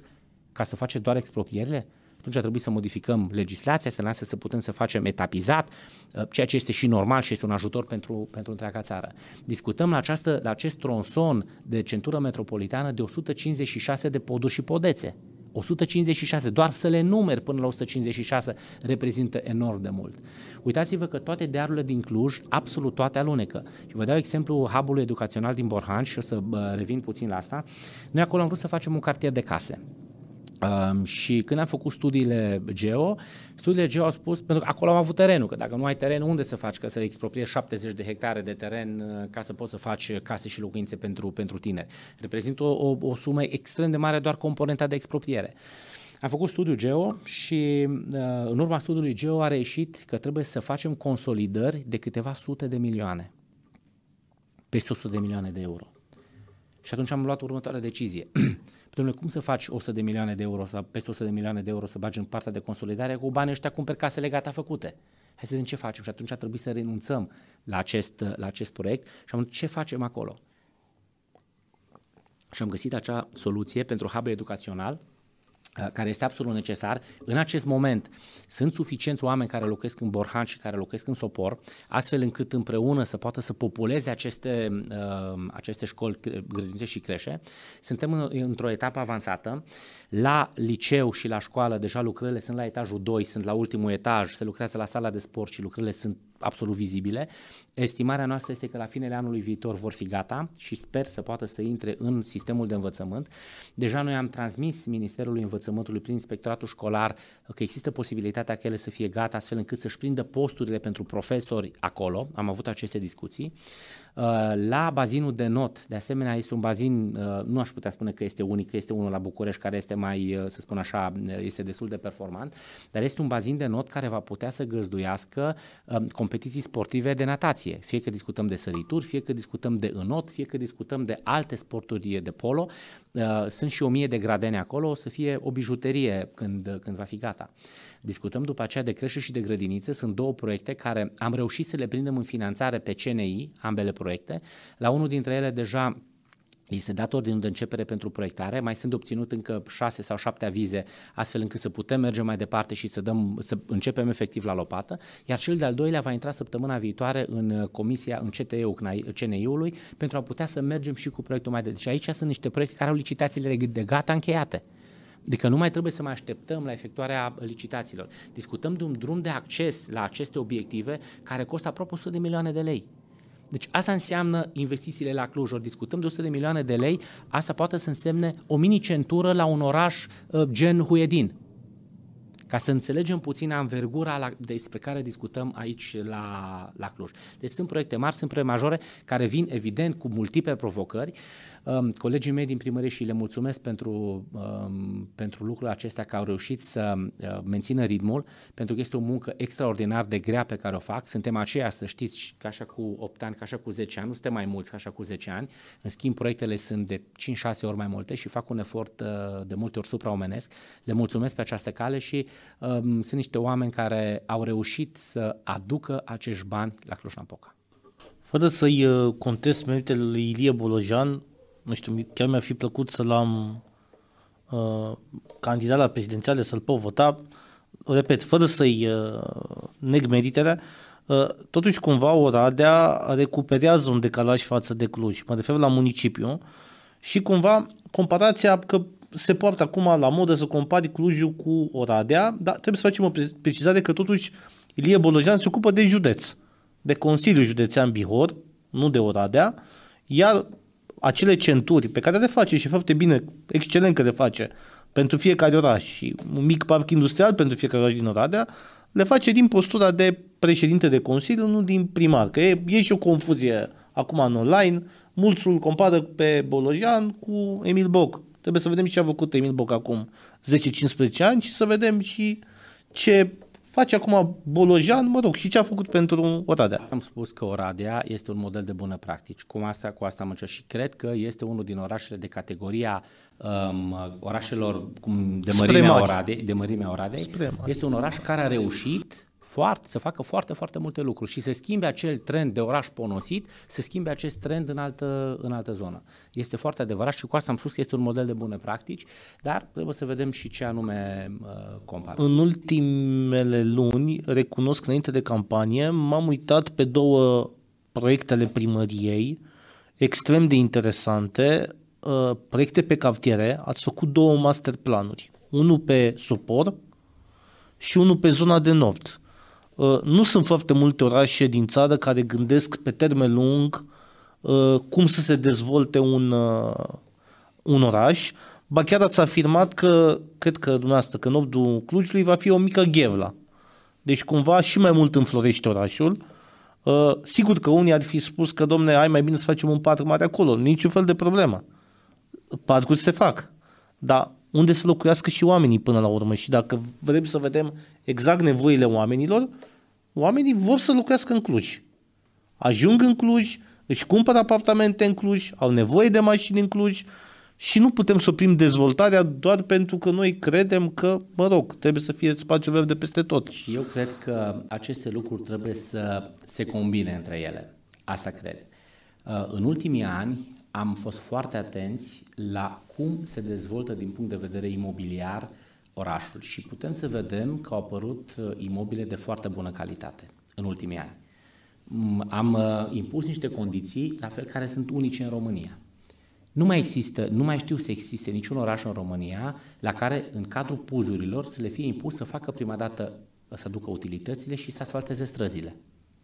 ca să faceți doar exproprierile? atunci a trebuit să modificăm legislația, să lasă să putem să facem etapizat, uh, ceea ce este și normal și este un ajutor pentru, pentru întreaga țară. Discutăm la, această, la acest tronson de centură metropolitană de 156 de poduri și podețe. 156, doar să le numeri până la 156 reprezintă enorm de mult. Uitați-vă că toate dealurile din Cluj, absolut toate alunecă. Și vă dau exemplu hubului educațional din Borhan și o să uh, revin puțin la asta. Noi acolo am vrut să facem un cartier de case. Um, și când am făcut studiile geo, studiile geo au spus, pentru că acolo am avut terenul, că dacă nu ai teren, unde să faci? Că să expropriezi 70 de hectare de teren uh, ca să poți să faci case și locuințe pentru, pentru tineri. Reprezintă o, o, o sumă extrem de mare doar componenta de expropriere. Am făcut studiul geo și uh, în urma studiului geo a reieșit că trebuie să facem consolidări de câteva sute de milioane, peste 100 de milioane de euro. Și atunci am luat următoarea decizie. domnule, cum să faci 100 de milioane de euro sau peste 100 de milioane de euro să bagi în partea de consolidare cu banii ăștia cumperi casele gata făcute? Hai să vedem ce facem și atunci ar trebui să renunțăm la acest, la acest proiect și am ce facem acolo. Și am găsit acea soluție pentru hub educațional, Uh, care este absolut necesar. În acest moment sunt suficienți oameni care locuiesc în Borhan și care locuiesc în Sopor, astfel încât împreună să poată să populeze aceste, uh, aceste școli, grădinițe și creșe. Suntem într-o etapă avansată. La liceu și la școală deja lucrările sunt la etajul 2, sunt la ultimul etaj, se lucrează la sala de sport și lucrările sunt absolut vizibile. Estimarea noastră este că la finele anului viitor vor fi gata și sper să poată să intre în sistemul de învățământ. Deja noi am transmis Ministerului Învățământului prin Inspectoratul Școlar că există posibilitatea că ele să fie gata astfel încât să-și prindă posturile pentru profesori acolo. Am avut aceste discuții. Uh, la bazinul de not, de asemenea, este un bazin, uh, nu aș putea spune că este unic, că este unul la București care este mai, uh, să spun așa, este destul de performant, dar este un bazin de not care va putea să găzduiască um, competiții sportive de natație, fie că discutăm de sărituri, fie că discutăm de înot, fie că discutăm de alte sporturi de polo, sunt și o mie de gradene acolo, o să fie o bijuterie când, când va fi gata discutăm după aceea de creșe și de grădinițe, sunt două proiecte care am reușit să le prindem în finanțare pe CNI, ambele proiecte. La unul dintre ele deja este dat ordinul de începere pentru proiectare, mai sunt obținut încă șase sau șapte avize, astfel încât să putem merge mai departe și să, dăm, să începem efectiv la lopată, iar cel de-al doilea va intra săptămâna viitoare în uh, comisia, în CTE-ul CNI-ului, pentru a putea să mergem și cu proiectul mai departe. Deci aici sunt niște proiecte care au licitațiile de gata încheiate. Adică nu mai trebuie să mai așteptăm la efectuarea licitațiilor. Discutăm de un drum de acces la aceste obiective care costă aproape 100 de milioane de lei. Deci asta înseamnă investițiile la Cluj. Ori discutăm de 100 de milioane de lei, asta poate să însemne o mini centură la un oraș uh, gen Huedin, ca să înțelegem puțin anvergura la, despre care discutăm aici la, la Cluj. Deci sunt proiecte mari, sunt proiecte majore care vin evident cu multiple provocări. Um, colegii mei din primărie și le mulțumesc pentru, um, pentru lucrul acestea că au reușit să uh, mențină ritmul, pentru că este o muncă extraordinar de grea pe care o fac. Suntem aceia, să știți, ca așa cu 8 ani, ca așa cu 10 ani, nu suntem mai mulți ca așa cu 10 ani. În schimb, proiectele sunt de 5-6 ori mai multe și fac un efort uh, de multe ori supraomenesc. Le mulțumesc pe această cale și um, sunt niște oameni care au reușit să aducă acești bani la Cluj-Napoca. Fără să-i uh, contest meritele lui Ilie Bolojan, nu știu, chiar mi-ar fi plăcut să l-am uh, candidat la prezidențiale, să-l pot vota, repet, fără să-i uh, neg meritele, uh, totuși cumva Oradea recuperează un decalaj față de Cluj, mă refer la municipiu, și cumva comparația că se poartă acum la modă să compari Clujul cu Oradea, dar trebuie să facem o precizare că totuși Ilie Bolojan se ocupă de județ, de Consiliul Județean Bihor, nu de Oradea, iar acele centuri pe care le face și foarte bine, excelent că le face pentru fiecare oraș și un mic parc industrial pentru fiecare oraș din Oradea, le face din postura de președinte de Consiliu, nu din primar, că e, e și o confuzie acum în online, mulți îl compară pe Bolojan cu Emil Boc, Trebuie să vedem ce a făcut Emil Boc acum 10-15 ani și să vedem și ce face acum Bolojan, mă rog, și ce a făcut pentru Oradea. am spus că Oradea este un model de bună practici. Cum asta, cu asta am încercat și cred că este unul din orașele de categoria um, orașelor cum, de, mărimea Oradei, de mărimea Oradei. Este un oraș care a reușit foarte, să facă foarte, foarte multe lucruri și să schimbe acel trend de oraș ponosit, să schimbe acest trend în altă, în altă zonă. Este foarte adevărat și cu asta am spus că este un model de bune practici, dar trebuie să vedem și ce anume uh, compară. În ultimele luni, recunosc înainte de campanie, m-am uitat pe două proiectele primăriei extrem de interesante, uh, proiecte pe cartiere, ați făcut două master planuri, unul pe sopor și unul pe zona de nord. Uh, nu sunt foarte multe orașe din țară care gândesc pe termen lung uh, cum să se dezvolte un, uh, un oraș. Ba chiar ați afirmat că, cred că dumneavoastră, că nordul Clujului va fi o mică ghevla. Deci cumva și mai mult înflorește orașul. sigur că unii ar fi spus că, domne, ai mai bine să facem un parc mare acolo. Niciun fel de problemă. Parcuri se fac. Dar unde să locuiască și oamenii până la urmă și dacă vrem să vedem exact nevoile oamenilor, oamenii vor să locuiască în Cluj. Ajung în Cluj, își cumpără apartamente în Cluj, au nevoie de mașini în Cluj și nu putem să oprim dezvoltarea doar pentru că noi credem că, mă rog, trebuie să fie spațiu verde peste tot. Și eu cred că aceste lucruri trebuie să se combine între ele. Asta cred. Uh, în ultimii ani, am fost foarte atenți la cum se dezvoltă din punct de vedere imobiliar orașul și putem să vedem că au apărut uh, imobile de foarte bună calitate în ultimii ani. Mm, am uh, impus niște condiții, la fel care sunt unice în România. Nu mai există, nu mai știu să existe niciun oraș în România la care în cadrul puzurilor să le fie impus să facă prima dată să ducă utilitățile și să asfalteze străzile.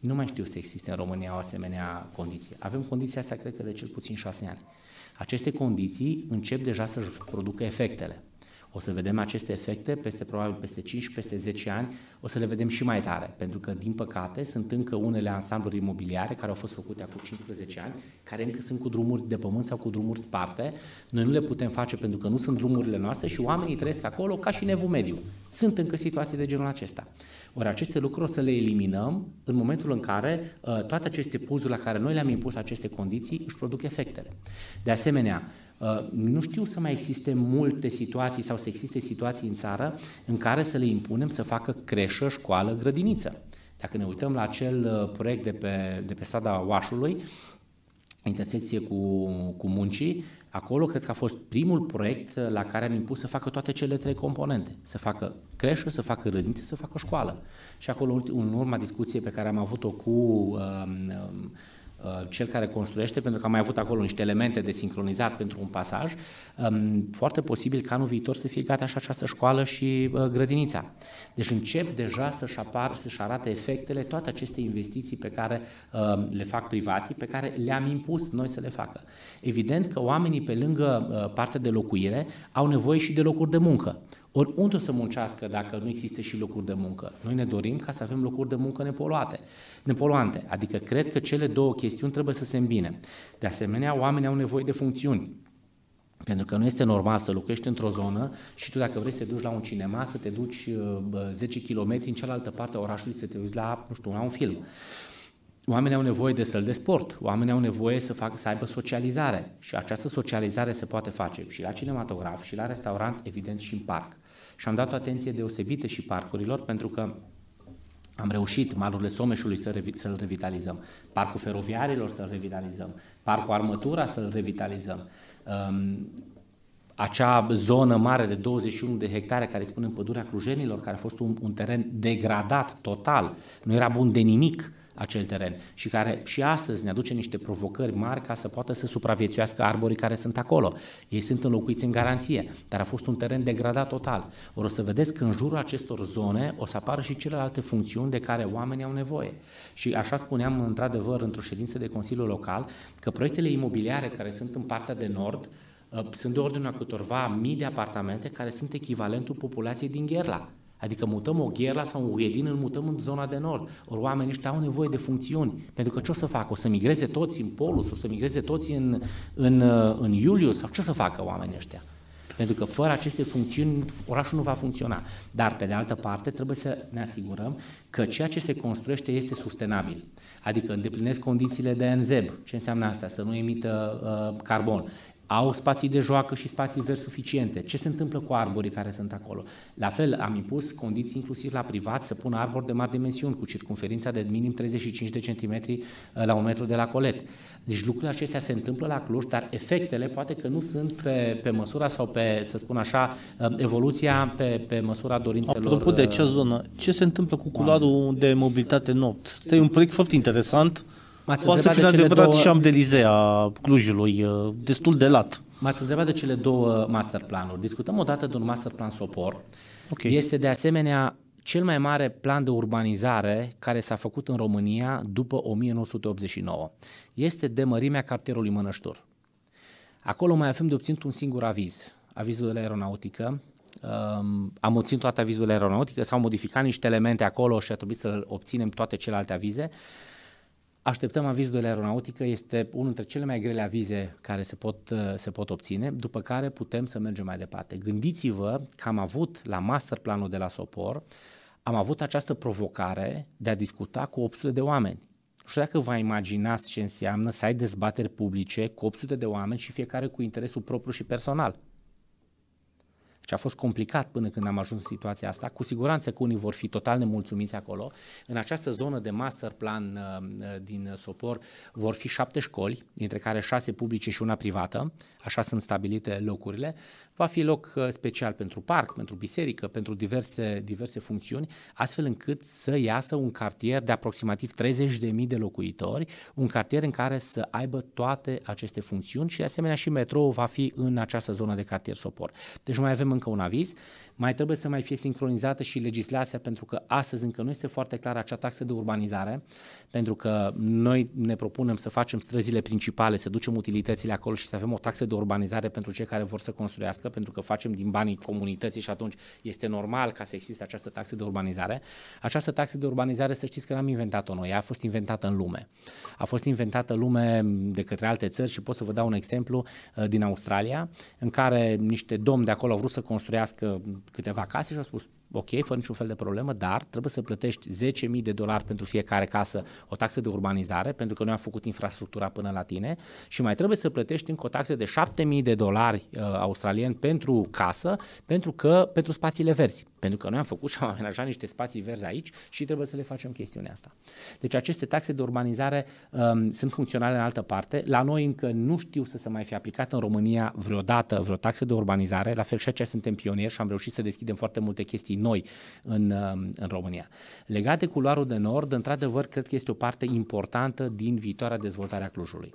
Nu mai știu să existe în România o asemenea condiție. Avem condiția asta, cred că, de cel puțin șase ani. Aceste condiții încep deja să-și producă efectele. O să vedem aceste efecte peste probabil peste 5, peste 10 ani, o să le vedem și mai tare, pentru că, din păcate, sunt încă unele ansambluri imobiliare care au fost făcute acum 15 ani, care încă sunt cu drumuri de pământ sau cu drumuri sparte. Noi nu le putem face pentru că nu sunt drumurile noastre și oamenii trăiesc acolo ca și nevul mediu. Sunt încă situații de genul acesta. Ori aceste lucruri o să le eliminăm în momentul în care uh, toate aceste puzuri la care noi le-am impus aceste condiții își produc efectele. De asemenea, uh, nu știu să mai existe multe situații sau să existe situații în țară în care să le impunem să facă creșă, școală, grădiniță. Dacă ne uităm la acel uh, proiect de pe, de pe strada Oașului, intersecție cu, cu muncii, acolo cred că a fost primul proiect la care am impus să facă toate cele trei componente. Să facă creșă, să facă râdniță, să facă școală. Și acolo, în urma discuției pe care am avut-o cu um, um Uh, cel care construiește, pentru că am mai avut acolo niște elemente de sincronizat pentru un pasaj, um, foarte posibil ca anul viitor să fie gata și această școală și uh, grădinița. Deci încep deja să-și apar, să-și arate efectele toate aceste investiții pe care um, le fac privații, pe care le-am impus noi să le facă. Evident că oamenii pe lângă uh, partea de locuire au nevoie și de locuri de muncă. Ori unde o să muncească dacă nu există și locuri de muncă? Noi ne dorim ca să avem locuri de muncă nepoluate, nepoluante. Adică cred că cele două chestiuni trebuie să se îmbine. De asemenea, oamenii au nevoie de funcțiuni. Pentru că nu este normal să locuiești într-o zonă și tu dacă vrei să te duci la un cinema, să te duci 10 uh, km în cealaltă parte a orașului să te uiți la, nu știu, la un film. Oamenii au nevoie de săl de sport, oamenii au nevoie să, fac, să aibă socializare și această socializare se poate face și la cinematograf, și la restaurant, evident și în parc și am dat o atenție deosebită și parcurilor, pentru că am reușit malurile Someșului să-l revitalizăm, parcul feroviarilor să-l revitalizăm, parcul Armătura să-l revitalizăm. Um, acea zonă mare de 21 de hectare care în pădurea Clujenilor, care a fost un, un teren degradat total, nu era bun de nimic, acel teren și care și astăzi ne aduce niște provocări mari ca să poată să supraviețuiască arborii care sunt acolo. Ei sunt înlocuiți în garanție, dar a fost un teren degradat total. Or, o să vedeți că în jurul acestor zone o să apară și celelalte funcțiuni de care oamenii au nevoie. Și așa spuneam într-adevăr într-o ședință de Consiliu Local că proiectele imobiliare care sunt în partea de nord ă, sunt de ordinul a câtorva mii de apartamente care sunt echivalentul populației din Gherla. Adică mutăm o gherla sau un uedin, îl mutăm în zona de nord. Ori oamenii ăștia au nevoie de funcțiuni. Pentru că ce o să facă? O să migreze toți în Polus? O să migreze toți în, în, uh, în Iulius? Sau ce o să facă oamenii ăștia? Pentru că fără aceste funcțiuni orașul nu va funcționa. Dar, pe de altă parte, trebuie să ne asigurăm că ceea ce se construiește este sustenabil. Adică îndeplinesc condițiile de NZEB. Ce înseamnă asta? Să nu emită uh, carbon. Au spații de joacă și spații verzi suficiente. Ce se întâmplă cu arborii care sunt acolo? La fel, am impus condiții inclusiv la privat să pună arbori de mari dimensiuni, cu circunferința de minim 35 de centimetri uh, la un metru de la colet. Deci lucrurile acestea se întâmplă la Cluj, dar efectele poate că nu sunt pe, pe măsura sau pe, să spun așa, um, evoluția pe, pe măsura dorințelor. Apropo de ce uh, zonă, ce se întâmplă cu culoarul de mobilitate nopt? Este un proiect foarte interesant. Poate să fie adevărat două... și am de Lizea Clujului, destul de lat. M-ați întrebat de cele două master planuri. Discutăm odată de un plan Sopor. Okay. Este de asemenea cel mai mare plan de urbanizare care s-a făcut în România după 1989. Este de mărimea cartierului Mănăștur. Acolo mai avem de obținut un singur aviz, avizul de la aeronautică. Um, am obținut toate avizul de aeronautică, s-au modificat niște elemente acolo și a trebuit să obținem toate celelalte avize. Uh, Așteptăm avizul de la aeronautică, este unul dintre cele mai grele avize care se pot, uh, se pot obține, după care putem să mergem mai departe. Gândiți-vă că am avut la master planul de la Sopor, am avut această provocare de a discuta cu 800 de oameni. Nu știu dacă vă imaginați ce înseamnă să ai dezbateri publice cu 800 de oameni și fiecare cu interesul propriu și personal și a fost complicat până când am ajuns în situația asta. Cu siguranță că unii vor fi total nemulțumiți acolo. În această zonă de master plan uh, uh, din Sopor vor fi șapte școli, dintre care șase publice și una privată, așa sunt stabilite locurile va fi loc uh, special pentru parc, pentru biserică, pentru diverse, diverse funcțiuni, astfel încât să iasă un cartier de aproximativ 30.000 de locuitori, un cartier în care să aibă toate aceste funcțiuni și de asemenea și metrou va fi în această zonă de cartier Sopor. Deci mai avem încă un aviz, mai trebuie să mai fie sincronizată și legislația pentru că astăzi încă nu este foarte clară acea taxă de urbanizare pentru că noi ne propunem să facem străzile principale, să ducem utilitățile acolo și să avem o taxă de urbanizare pentru cei care vor să construiască, pentru că facem din banii comunității și atunci este normal ca să existe această taxă de urbanizare. Această taxă de urbanizare, să știți că n-am inventat-o noi, ea a fost inventată în lume. A fost inventată lume de către alte țări și pot să vă dau un exemplu uh, din Australia, în care niște domni de acolo au vrut să construiască câteva case și au spus ok, fără niciun fel de problemă, dar trebuie să plătești 10.000 de dolari pentru fiecare casă o taxă de urbanizare, pentru că noi am făcut infrastructura până la tine și mai trebuie să plătești încă o taxă de 7.000 de dolari uh, australieni pentru casă, pentru că pentru spațiile verzi. Pentru că noi am făcut și am amenajat niște spații verzi aici și trebuie să le facem chestiunea asta. Deci aceste taxe de urbanizare um, sunt funcționale în altă parte. La noi încă nu știu să se mai fi aplicat în România vreodată vreo taxă de urbanizare. La fel și aceea suntem pionieri și am reușit să deschidem foarte multe chestii noi în, um, în România. Legat de culoarul de nord, într-adevăr, cred că este o parte importantă din viitoarea dezvoltare a Clujului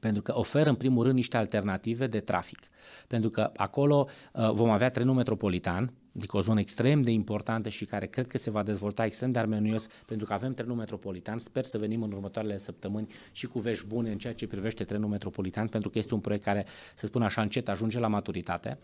pentru că oferă în primul rând niște alternative de trafic. Pentru că acolo uh, vom avea trenul metropolitan, adică o zonă extrem de importantă și care cred că se va dezvolta extrem de armonios, pentru că avem trenul metropolitan. Sper să venim în următoarele săptămâni și cu vești bune în ceea ce privește trenul metropolitan, pentru că este un proiect care, să spun așa, încet ajunge la maturitate.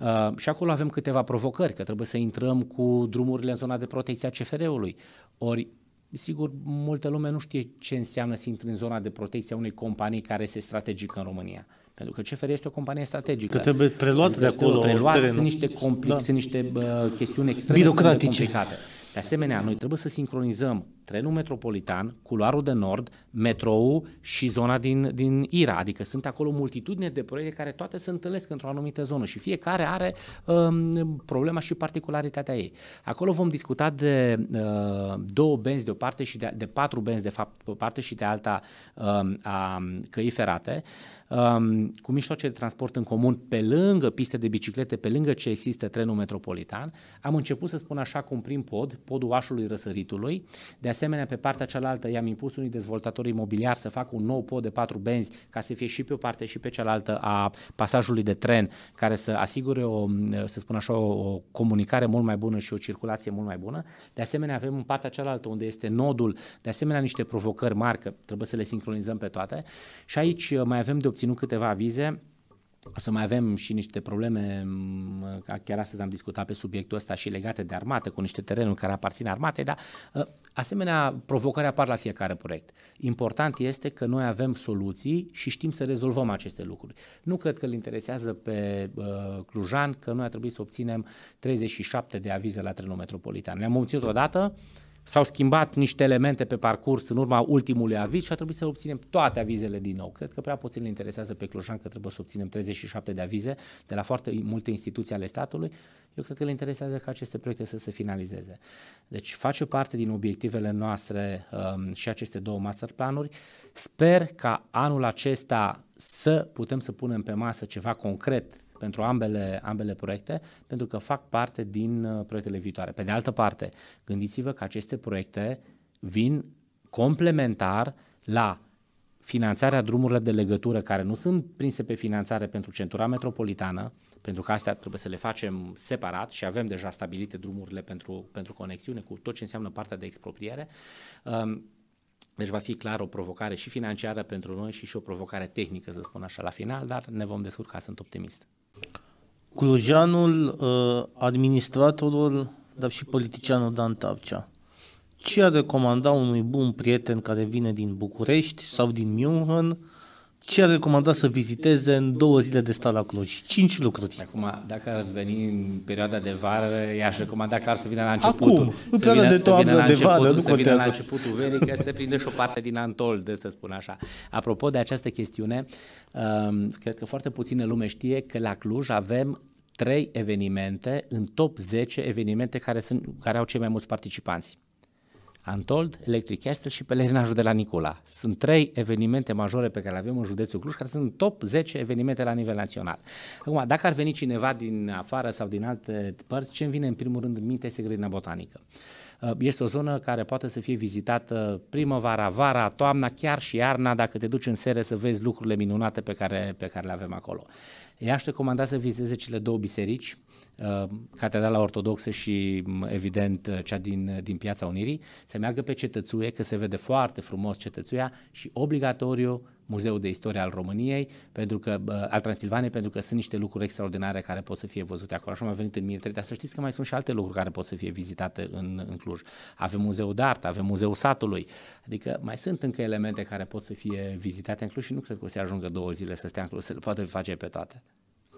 Uh, și acolo avem câteva provocări, că trebuie să intrăm cu drumurile în zona de protecție a CFR-ului. Ori Sigur, multă lume nu știe ce înseamnă să intri în zona de protecție a unei companii care este strategică în România. Pentru că CFR este o companie strategică. Că trebuie preluat de acolo preluat, Sunt niște, complex, da. sunt niște uh, chestiuni extrem de complicate. De asemenea, noi trebuie să sincronizăm trenul metropolitan, culoarul de nord, metrou și zona din, din Ira. Adică sunt acolo multitudine de proiecte care toate se întâlnesc într-o anumită zonă și fiecare are um, problema și particularitatea ei. Acolo vom discuta de uh, două benzi de o parte și de, de patru benzi de fapt pe o parte și de alta um, a căii ferate. Uh, um, cu mijloace de transport în comun pe lângă piste de biciclete, pe lângă ce există trenul metropolitan, am început să spun așa cum prin pod, podul așului Răsăritului. De asemenea, pe partea cealaltă i-am impus unui dezvoltator imobiliar să facă un nou pod de patru benzi ca să fie și pe o parte și pe cealaltă a pasajului de tren care să asigure o, să spun așa, o comunicare mult mai bună și o circulație mult mai bună. De asemenea, avem în partea cealaltă unde este nodul, de asemenea niște provocări mari, că trebuie să le sincronizăm pe toate. Și aici uh, mai avem de obținut câteva avize, o să mai avem și niște probleme, chiar astăzi am discutat pe subiectul ăsta și legate de armată, cu niște terenuri care aparțin armatei, dar ă, asemenea provocări apar la fiecare proiect. Important este că noi avem soluții și știm să rezolvăm aceste lucruri. Nu cred că îl interesează pe uh, Clujan că noi a trebuit să obținem 37 de avize la trenul metropolitan. Le-am obținut odată, uh, S-au schimbat niște elemente pe parcurs în urma ultimului aviz și a trebuit să obținem toate avizele din nou. Cred că prea puțin le interesează pe Clujan că trebuie să obținem 37 de avize de la foarte multe instituții ale statului. Eu cred că le interesează ca aceste proiecte să se finalizeze. Deci face parte din obiectivele noastre um, și aceste două master planuri. Sper ca anul acesta să putem să punem pe masă ceva concret pentru ambele, ambele proiecte, pentru că fac parte din uh, proiectele viitoare. Pe de altă parte, gândiți-vă că aceste proiecte vin complementar la finanțarea drumurilor de legătură care nu sunt prinse pe finanțare pentru centura metropolitană, pentru că astea trebuie să le facem separat și avem deja stabilite drumurile pentru, pentru conexiune cu tot ce înseamnă partea de expropriere. Um, deci va fi clar o provocare și financiară pentru noi și și o provocare tehnică, să spun așa, la final, dar ne vom descurca, sunt optimist clujanul, uh, administratorul, dar și politicianul Dan Tavcea. Ce a recomanda unui bun prieten care vine din București sau din München ce ar recomanda să viziteze în două zile de stat la Cluj? Cinci lucruri. Acum, dacă ar veni în perioada de vară, i-aș recomanda clar să vină la începutul. Acum, în perioada vină, de toamnă, de vară, nu contează. la începutul verii, că se prinde și o parte din antol, de să spun așa. Apropo de această chestiune, um, cred că foarte puține lume știe că la Cluj avem trei evenimente în top 10 evenimente care, sunt, care au cei mai mulți participanți. Antold, Electric Castle și pelerinajul de la Nicola. Sunt trei evenimente majore pe care le avem în județul Cluj, care sunt top 10 evenimente la nivel național. Acum, dacă ar veni cineva din afară sau din alte părți, ce îmi vine în primul rând în minte este grădina botanică. Uh, este o zonă care poate să fie vizitată primăvara, vara, toamna, chiar și iarna, dacă te duci în sere să vezi lucrurile minunate pe care, pe care le avem acolo. Ea aș recomanda să viziteze cele două biserici, Uh, Catedrala Ortodoxă și, mm, evident, uh, cea din, uh, din Piața Unirii, se meargă pe cetățuie, că se vede foarte frumos cetățuia și obligatoriu Muzeul de Istorie al României, pentru că, al Transilvaniei, pentru că sunt niște lucruri extraordinare care pot să fie văzute acolo. Așa am venit în minte, dar să știți că mai sunt și alte lucruri care pot să fie vizitate în, în Cluj. Avem Muzeul de Artă, avem Muzeul Satului, adică mai sunt încă elemente care pot să fie vizitate în Cluj și nu cred că o să ajungă două zile să stea în Cluj, să le poată face pe toate.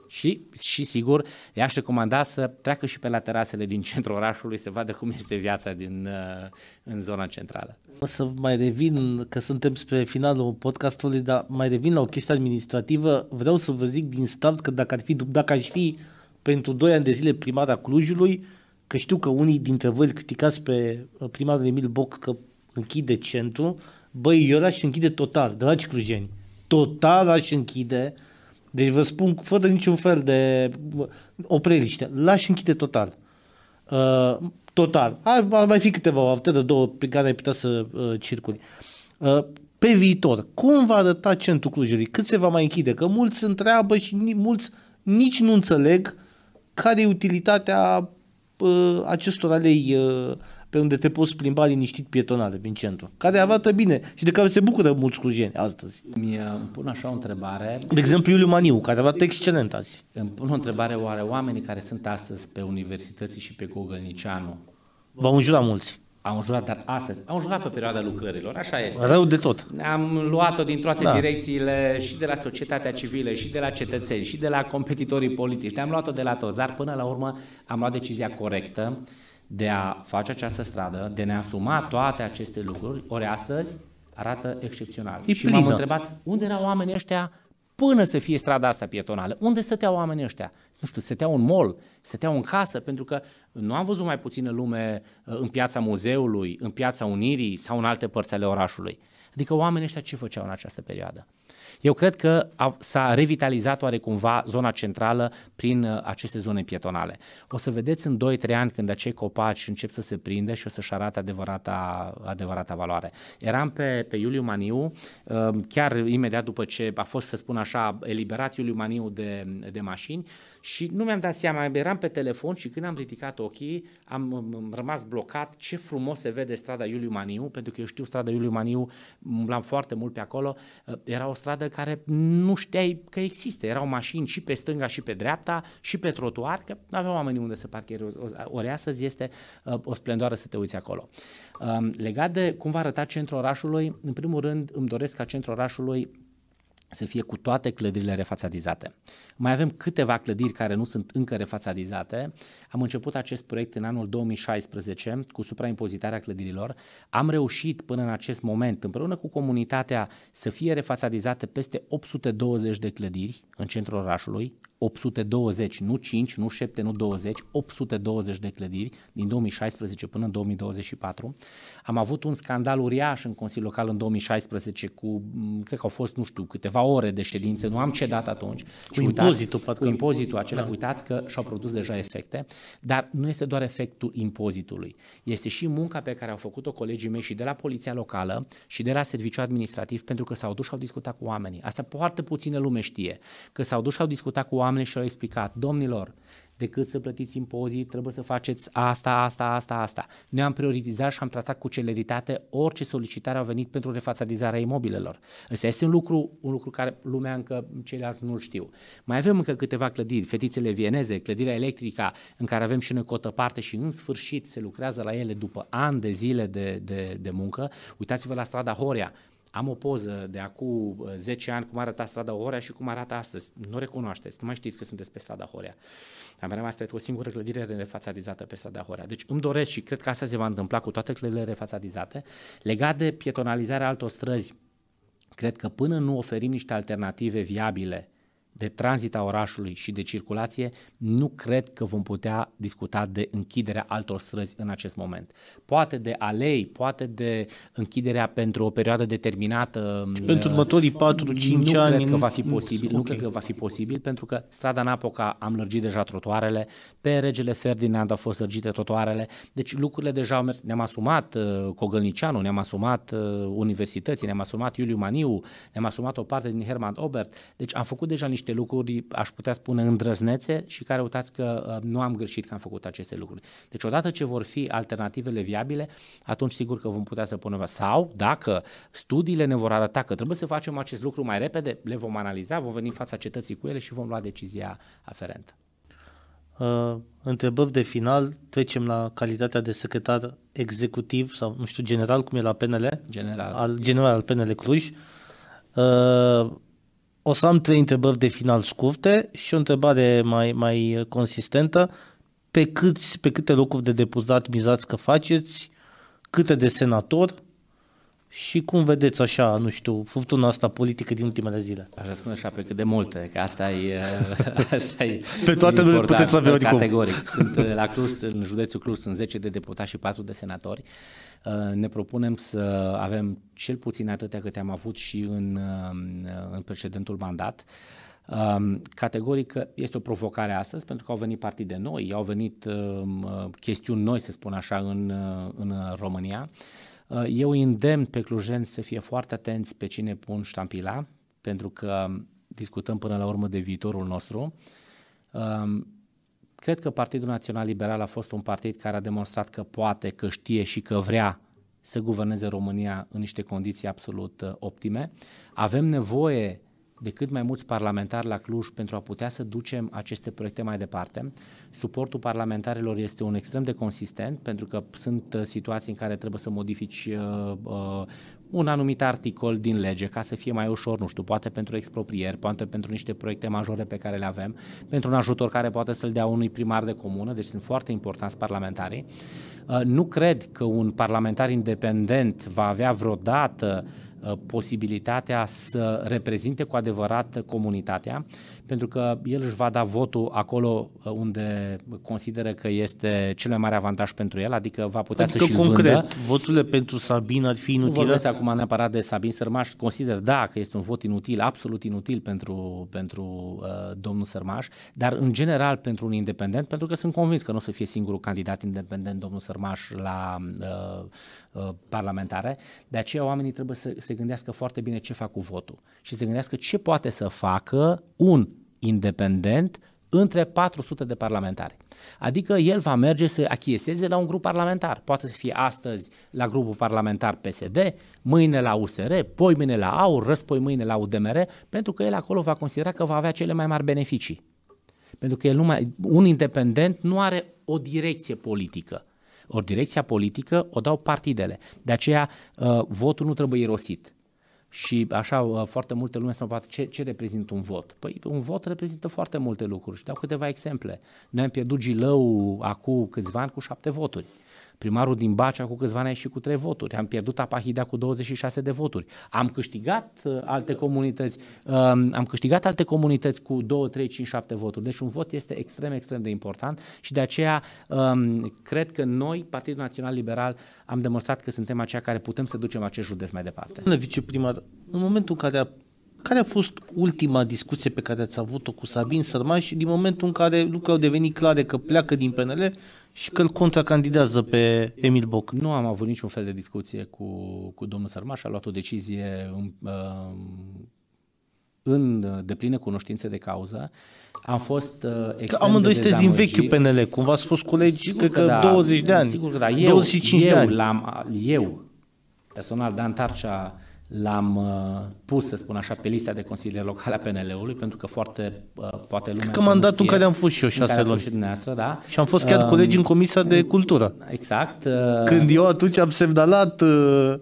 Și, și sigur, i-aș recomanda să treacă și pe la terasele din centrul orașului să vadă cum este viața din, uh, în zona centrală. O să mai revin, că suntem spre finalul podcastului, dar mai revin la o chestie administrativă. Vreau să vă zic din start că dacă, ar fi, dacă aș fi pentru 2 ani de zile primar a Clujului, că știu că unii dintre voi îl criticați pe uh, primarul Emil Boc că închide centru, băi, eu l-aș închide total, dragi clujeni, total aș închide, deci vă spun fără niciun fel de opreliște, lași închide total. Uh, total. Ar, ar mai fi câteva de două pe care ai putea să uh, circuli. Uh, pe viitor, cum va arăta centrul Clujului? Cât se va mai închide? Că mulți întreabă și ni, mulți nici nu înțeleg care e utilitatea uh, acestor alei uh, pe unde te poți plimba liniștit pietonale prin centru, care arată bine și de care se bucură mulți clujeni astăzi. Mi pun așa o întrebare. De exemplu, Iuliu Maniu, care arată excelent azi. Îmi pun o întrebare, oare oamenii care sunt astăzi pe universități și pe Gogălnicianu? V-au înjurat mulți. Am jurat, dar astăzi, am jurat pe perioada lucrărilor, așa este. Rău de tot. Am luat-o din toate da. direcțiile, și de la societatea civilă, și de la cetățeni, și de la competitorii politici. Ne-am luat-o de la toți, dar până la urmă am luat decizia corectă de a face această stradă, de a ne asuma toate aceste lucruri, ori astăzi arată excepțional. E și plină. m-am întrebat unde erau oamenii ăștia până să fie strada asta pietonală. Unde stăteau oamenii ăștia? Nu știu, stăteau în mall, stăteau în casă, pentru că nu am văzut mai puțină lume uh, în piața muzeului, în piața Unirii sau în alte părți ale orașului. Adică oamenii ăștia ce făceau în această perioadă? Eu cred că a, s-a revitalizat oarecumva zona centrală prin uh, aceste zone pietonale. O să vedeți în 2-3 ani când acei copaci încep să se prinde și o să-și arate adevărata, adevărata valoare. Eram pe, pe Iuliu Maniu, uh, chiar imediat după ce a fost, să spun așa, eliberat Iuliu Maniu de, de mașini, uh, și nu mi-am dat seama, eram pe telefon și când am ridicat ochii, am, am rămas blocat ce frumos se vede strada Iuliu Maniu, pentru că eu știu strada Iuliu Maniu, umblam foarte mult pe acolo, ă, era o stradă care nu știai că există, erau mașini și pe stânga și pe dreapta și pe trotuar, că nu aveau oamenii unde să parcheze. Ori astăzi este ă, o splendoare să te uiți acolo. Ă, legat de cum va arăta centrul orașului, în primul rând îmi doresc ca centrul orașului să fie cu toate clădirile refațadizate. Mai avem câteva clădiri care nu sunt încă refațadizate. Am început acest proiect în anul 2016 cu supraimpozitarea clădirilor. Am reușit până în acest moment, împreună cu comunitatea, să fie refațadizate peste 820 de clădiri în centrul orașului, 820, nu 5, nu 7, nu 20, 820 de clădiri din 2016 până în 2024. Am avut un scandal uriaș în Consiliul Local în 2016 cu, mm, cred că au fost, nu știu, câteva ore de ședință, nu am cedat atunci. Cu și impozitul. Uitați, cu impozitul acela, da. uitați că și-au produs deja efecte, dar nu este doar efectul impozitului, este și munca pe care au făcut-o colegii mei și de la Poliția Locală și de la Serviciul Administrativ, pentru că s-au dus și au discutat cu oamenii. Asta foarte puțină lume știe, că s-au dus și au discutat cu oamenii oamenii și au explicat, domnilor, decât să plătiți impozit, trebuie să faceți asta, asta, asta, asta. Noi am prioritizat și am tratat cu celeritate orice solicitare a venit pentru refațadizarea imobilelor. Ăsta este un lucru, un lucru care lumea încă ceilalți nu știu. Mai avem încă câteva clădiri, fetițele vieneze, clădirea electrica, în care avem și noi cotă parte și în sfârșit se lucrează la ele după ani de zile de, de, de muncă. Uitați-vă la strada Horia. Am o poză de acum 10 uh, ani cum arăta strada Horea și cum arată astăzi. Nu recunoașteți, nu mai știți că sunteți pe strada Horea. Am rămas este o singură clădire refațadizată pe strada Horea. Deci îmi doresc și cred că asta se va întâmpla cu toate clădirile refațadizate. Legat de pietonalizarea altor străzi, cred că până nu oferim niște alternative viabile de tranzit a orașului și de circulație, nu cred că vom putea discuta de închiderea altor străzi în acest moment. Poate de alei, poate de închiderea pentru o perioadă determinată. Mm, pentru următorii 4-5 ani. Nu cred că va fi posibil, nu cred că va fi posibil, pentru că strada Napoca am lărgit deja trotuarele, pe Regele Ferdinand au fost lărgite trotuarele, deci lucrurile deja au mers. Ne-am asumat uh, Cogălnicianu, ne-am asumat uh, universității, ne-am asumat Iuliu Maniu, ne-am asumat o parte din Hermann Obert, deci am făcut deja niște niște lucruri, aș putea spune, îndrăznețe și care uitați că uh, nu am greșit că am făcut aceste lucruri. Deci odată ce vor fi alternativele viabile, atunci sigur că vom putea să punem. Sau dacă studiile ne vor arăta că trebuie să facem acest lucru mai repede, le vom analiza, vom veni în fața cetății cu ele și vom lua decizia aferentă. Uh, întrebări de final, trecem la calitatea de secretar executiv sau, nu știu, general, cum e la PNL? General. Al, general al PNL Cluj. Uh, o să am trei întrebări de final scurte și o întrebare mai, mai consistentă. Pe, câți, pe câte locuri de depuzat mizați că faceți, câte de senator și cum vedeți așa, nu știu, furtuna asta politică din ultimele zile? Aș răspunde așa pe cât de multe, că asta e asta e Pe toate nu puteți avea categoric. Sunt uh, la Cluj, în județul Cluj sunt 10 de deputați și 4 de senatori. Uh, Uh, ne propunem să avem cel puțin atâtea câte am avut și în, um, în precedentul mandat. Um, categoric este o provocare astăzi pentru că au venit partide noi, au venit um, uh, chestiuni noi, să spun așa, în, uh, în România. Eu îndemn pe clujeni să fie foarte atenți pe cine pun ștampila, pentru că discutăm până la urmă de viitorul nostru. Cred că Partidul Național Liberal a fost un partid care a demonstrat că poate, că știe și că vrea să guverneze România în niște condiții absolut uh, optime. Avem nevoie de cât mai mulți parlamentari la Cluj pentru a putea să ducem aceste proiecte mai departe. Suportul parlamentarilor este un extrem de consistent pentru că sunt uh, situații în care trebuie să modifici uh, uh, un anumit articol din lege ca să fie mai ușor, nu știu, poate pentru exproprieri, poate pentru niște proiecte majore pe care le avem, pentru un ajutor care poate să-l dea unui primar de comună, deci sunt foarte importanți parlamentarii. Uh, nu cred că un parlamentar independent va avea vreodată uh, posibilitatea să reprezinte cu adevărat comunitatea pentru că el își va da votul acolo uh, unde consideră că este cel mai mare avantaj pentru el, adică va putea adică să-și concret, vândă. voturile pentru Sabin ar fi inutile? Nu vorbesc acum neapărat de Sabin Sărmaș, consider da că este un vot inutil, absolut inutil pentru, pentru uh, domnul Sărmaș, dar în general pentru un independent, pentru că sunt convins că nu o să fie singurul candidat independent domnul Sărmaș la uh, uh, parlamentare, de aceea oamenii trebuie să se gândească foarte bine ce fac cu votul și să gândească ce poate să facă un independent între 400 de parlamentari. Adică el va merge să achieseze la un grup parlamentar. Poate să fie astăzi la grupul parlamentar PSD, mâine la USR, poi mâine la AUR, răspoi mâine la UDMR, pentru că el acolo va considera că va avea cele mai mari beneficii. Pentru că el nu un independent nu are o direcție politică. Ori direcția politică o dau partidele. De aceea uh, votul nu trebuie irosit și așa uh, foarte multe lume se poate ce, ce reprezintă un vot? Păi un vot reprezintă foarte multe lucruri și dau câteva exemple. Noi am pierdut Gilău acum câțiva ani cu șapte voturi primarul din Bacea cu câțiva ani și cu trei voturi, am pierdut Apahidea cu 26 de voturi, am câștigat uh, alte comunități, um, am câștigat alte comunități cu 2, 3, 5, 7 voturi. Deci un vot este extrem, extrem de important și de aceea um, cred că noi, Partidul Național Liberal, am demonstrat că suntem aceia care putem să ducem acest județ mai departe. Domnule viceprimar, în momentul în care a care a fost ultima discuție pe care ați avut-o cu Sabin Sărmaș din momentul în care lucrurile au devenit clare că pleacă din PNL și că îl contracandidează pe Emil Boc? Nu am avut niciun fel de discuție cu, cu domnul Sărmaș, a luat o decizie în, um, uh, în deplină cunoștință de cauză. Am fost uh, extrem Amândoi de sunteți din vechiul PNL, cumva ați fost colegi sigur că, că da, 20 de ani. Sigur că da, eu, 25 eu, de ani. L-am, eu, personal, Dan Tarcea, l-am uh, pus, să spun așa, pe lista de consilier local a PNL-ului, pentru că foarte, uh, poate lumea... Cred că mandatul în care am fost și eu șase luni. Și dumneavoastră, da. Și am fost chiar um, colegi în Comisia de Cultură. Exact. Când eu atunci am semnalat,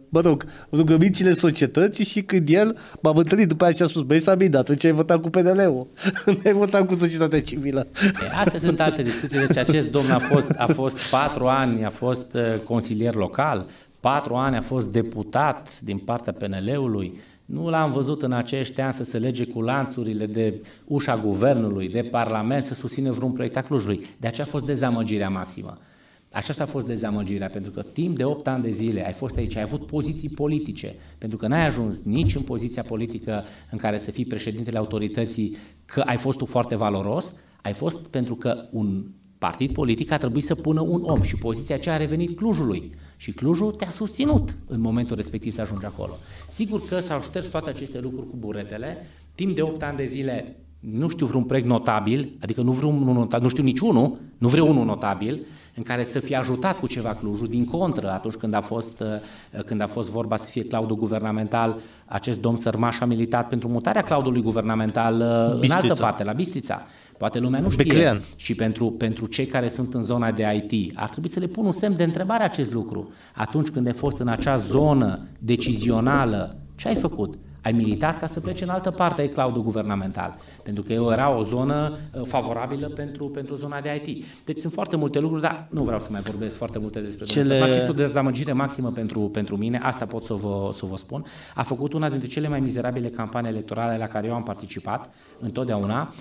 mă rog, rugămițile societății și când el m-am întâlnit după aceea și a spus, băi Sabin, atunci ai votat cu PNL-ul, nu ai votat cu societatea civilă. Păi, astea sunt alte discuții, deci acest domn a fost, a fost patru ani, a fost consilier local, patru ani a fost deputat din partea PNL-ului, nu l-am văzut în acești ani să se lege cu lanțurile de ușa guvernului, de parlament, să susține vreun proiect a Clujului. De aceea a fost dezamăgirea maximă. Aceasta a fost dezamăgirea, pentru că timp de 8 ani de zile ai fost aici, ai avut poziții politice, pentru că n-ai ajuns nici în poziția politică în care să fii președintele autorității, că ai fost tu foarte valoros, ai fost pentru că un partid politic a trebuit să pună un om și poziția aceea a revenit Clujului. Și Clujul te-a susținut în momentul respectiv să ajungi acolo. Sigur că s-au șters toate aceste lucruri cu buretele. Timp de 8 ani de zile nu știu vreun proiect notabil, adică nu, vreun, nu, nu știu niciunul, nu vreau unul notabil, în care să fie ajutat cu ceva Clujul. Din contră, atunci când a fost, uh, când a fost vorba să fie claudul guvernamental, acest domn sărmaș a militat pentru mutarea claudului guvernamental uh, Bistrița. în altă parte, la Bistrița. Poate lumea nu știe. Beclean. Și pentru, pentru cei care sunt în zona de IT, ar trebui să le pun un semn de întrebare acest lucru. Atunci când ai fost în acea zonă decizională, ce ai făcut? ai militat ca să pleci în altă parte ai cloud guvernamental, pentru că eu era o zonă uh, favorabilă pentru, pentru zona de IT. Deci sunt foarte multe lucruri, dar nu vreau să mai vorbesc foarte multe despre cele... Acest o dezamăgire maximă pentru, pentru mine, asta pot să vă, să vă spun, a făcut una dintre cele mai mizerabile campanii electorale la care eu am participat întotdeauna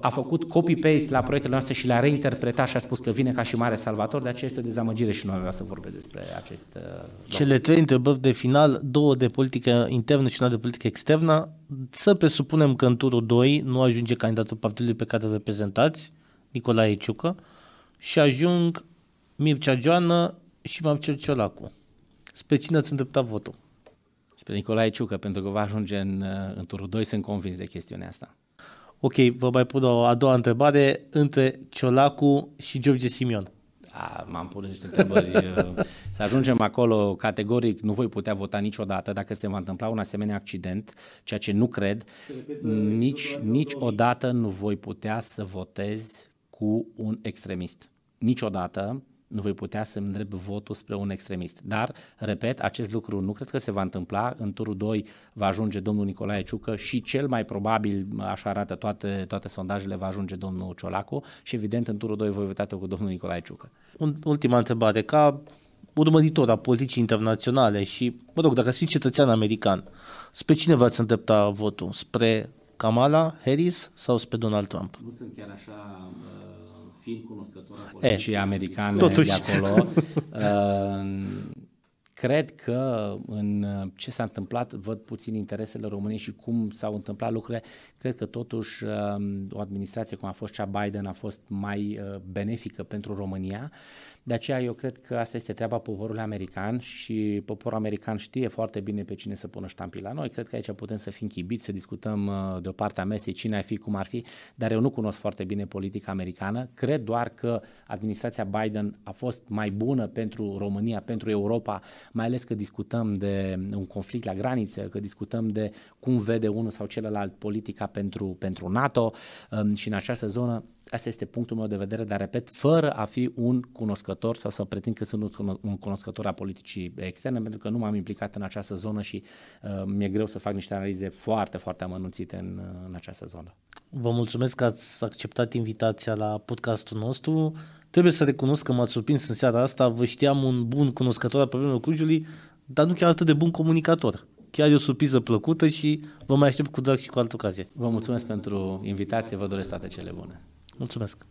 a făcut copy-paste la proiectele noastre și le-a reinterpretat și a spus că vine ca și mare salvator, de aceea este o dezamăgire și nu avea să vorbesc despre acest uh, loc. Cele trei întrebări de final, două de politică internă și una de politică externă. Să presupunem că în turul 2 nu ajunge candidatul partidului pe care reprezentați, Nicolae Ciucă, și ajung Mircea Joană și Marcel Ciolacu. Spre cine ați îndreptat votul? Spre Nicolae Ciucă, pentru că va ajunge în, uh, în turul 2, sunt convins de chestiunea asta. Ok, vă mai pun o a doua întrebare între Ciolacu și George Simion. A, m-am pus niște întrebări. Uh, să ajungem acolo, categoric, nu voi putea vota niciodată dacă se va întâmpla un asemenea accident, ceea ce nu cred. Nici, niciodată nu voi putea să votez cu un extremist. Niciodată nu voi putea să-mi îndrept votul spre un extremist. Dar, repet, acest lucru nu cred că se va întâmpla. În turul 2 va ajunge domnul Nicolae Ciucă și cel mai probabil, așa arată toate, toate sondajele, va ajunge domnul Ciolacu și evident în turul 2 voi vota cu domnul Nicolae Ciucă. Ultima întrebare, ca urmăritor a politicii internaționale și, mă rog, dacă ați fi cetățean american, spre cine v-ați îndrepta votul? Spre Kamala Harris sau spre Donald Trump? Nu sunt chiar așa uh fiind cunoscător a politicii americane Totuși. de acolo, uh, cred că în uh, ce s-a întâmplat, văd puțin interesele României și cum s-au întâmplat lucrurile, cred că totuși uh, o administrație cum a fost cea Biden a fost mai uh, benefică pentru România de aceea eu cred că asta este treaba poporului american și poporul american știe foarte bine pe cine să pună la Noi cred că aici putem să fim chibiți, să discutăm uh, de o parte a mesei cine ar fi, cum ar fi, dar eu nu cunosc foarte bine politica americană. Cred doar că administrația Biden a fost mai bună pentru România, pentru Europa, mai ales că discutăm de un conflict la graniță, că discutăm de cum vede unul sau celălalt politica pentru, pentru NATO um, și în această zonă Asta este punctul meu de vedere, dar repet, fără a fi un cunoscător sau să pretind că sunt un cunoscător a politicii externe, pentru că nu m-am implicat în această zonă și uh, mi-e greu să fac niște analize foarte, foarte amănunțite în, uh, în această zonă. Vă mulțumesc că ați acceptat invitația la podcastul nostru. Trebuie să recunosc că m-ați surprins în seara asta. Vă știam un bun cunoscător al problemelor Clujului, dar nu chiar atât de bun comunicator chiar e o surpriză plăcută și vă mai aștept cu drag și cu altă ocazie. Vă mulțumesc pentru invitație, vă doresc toate cele bune. Mulțumesc!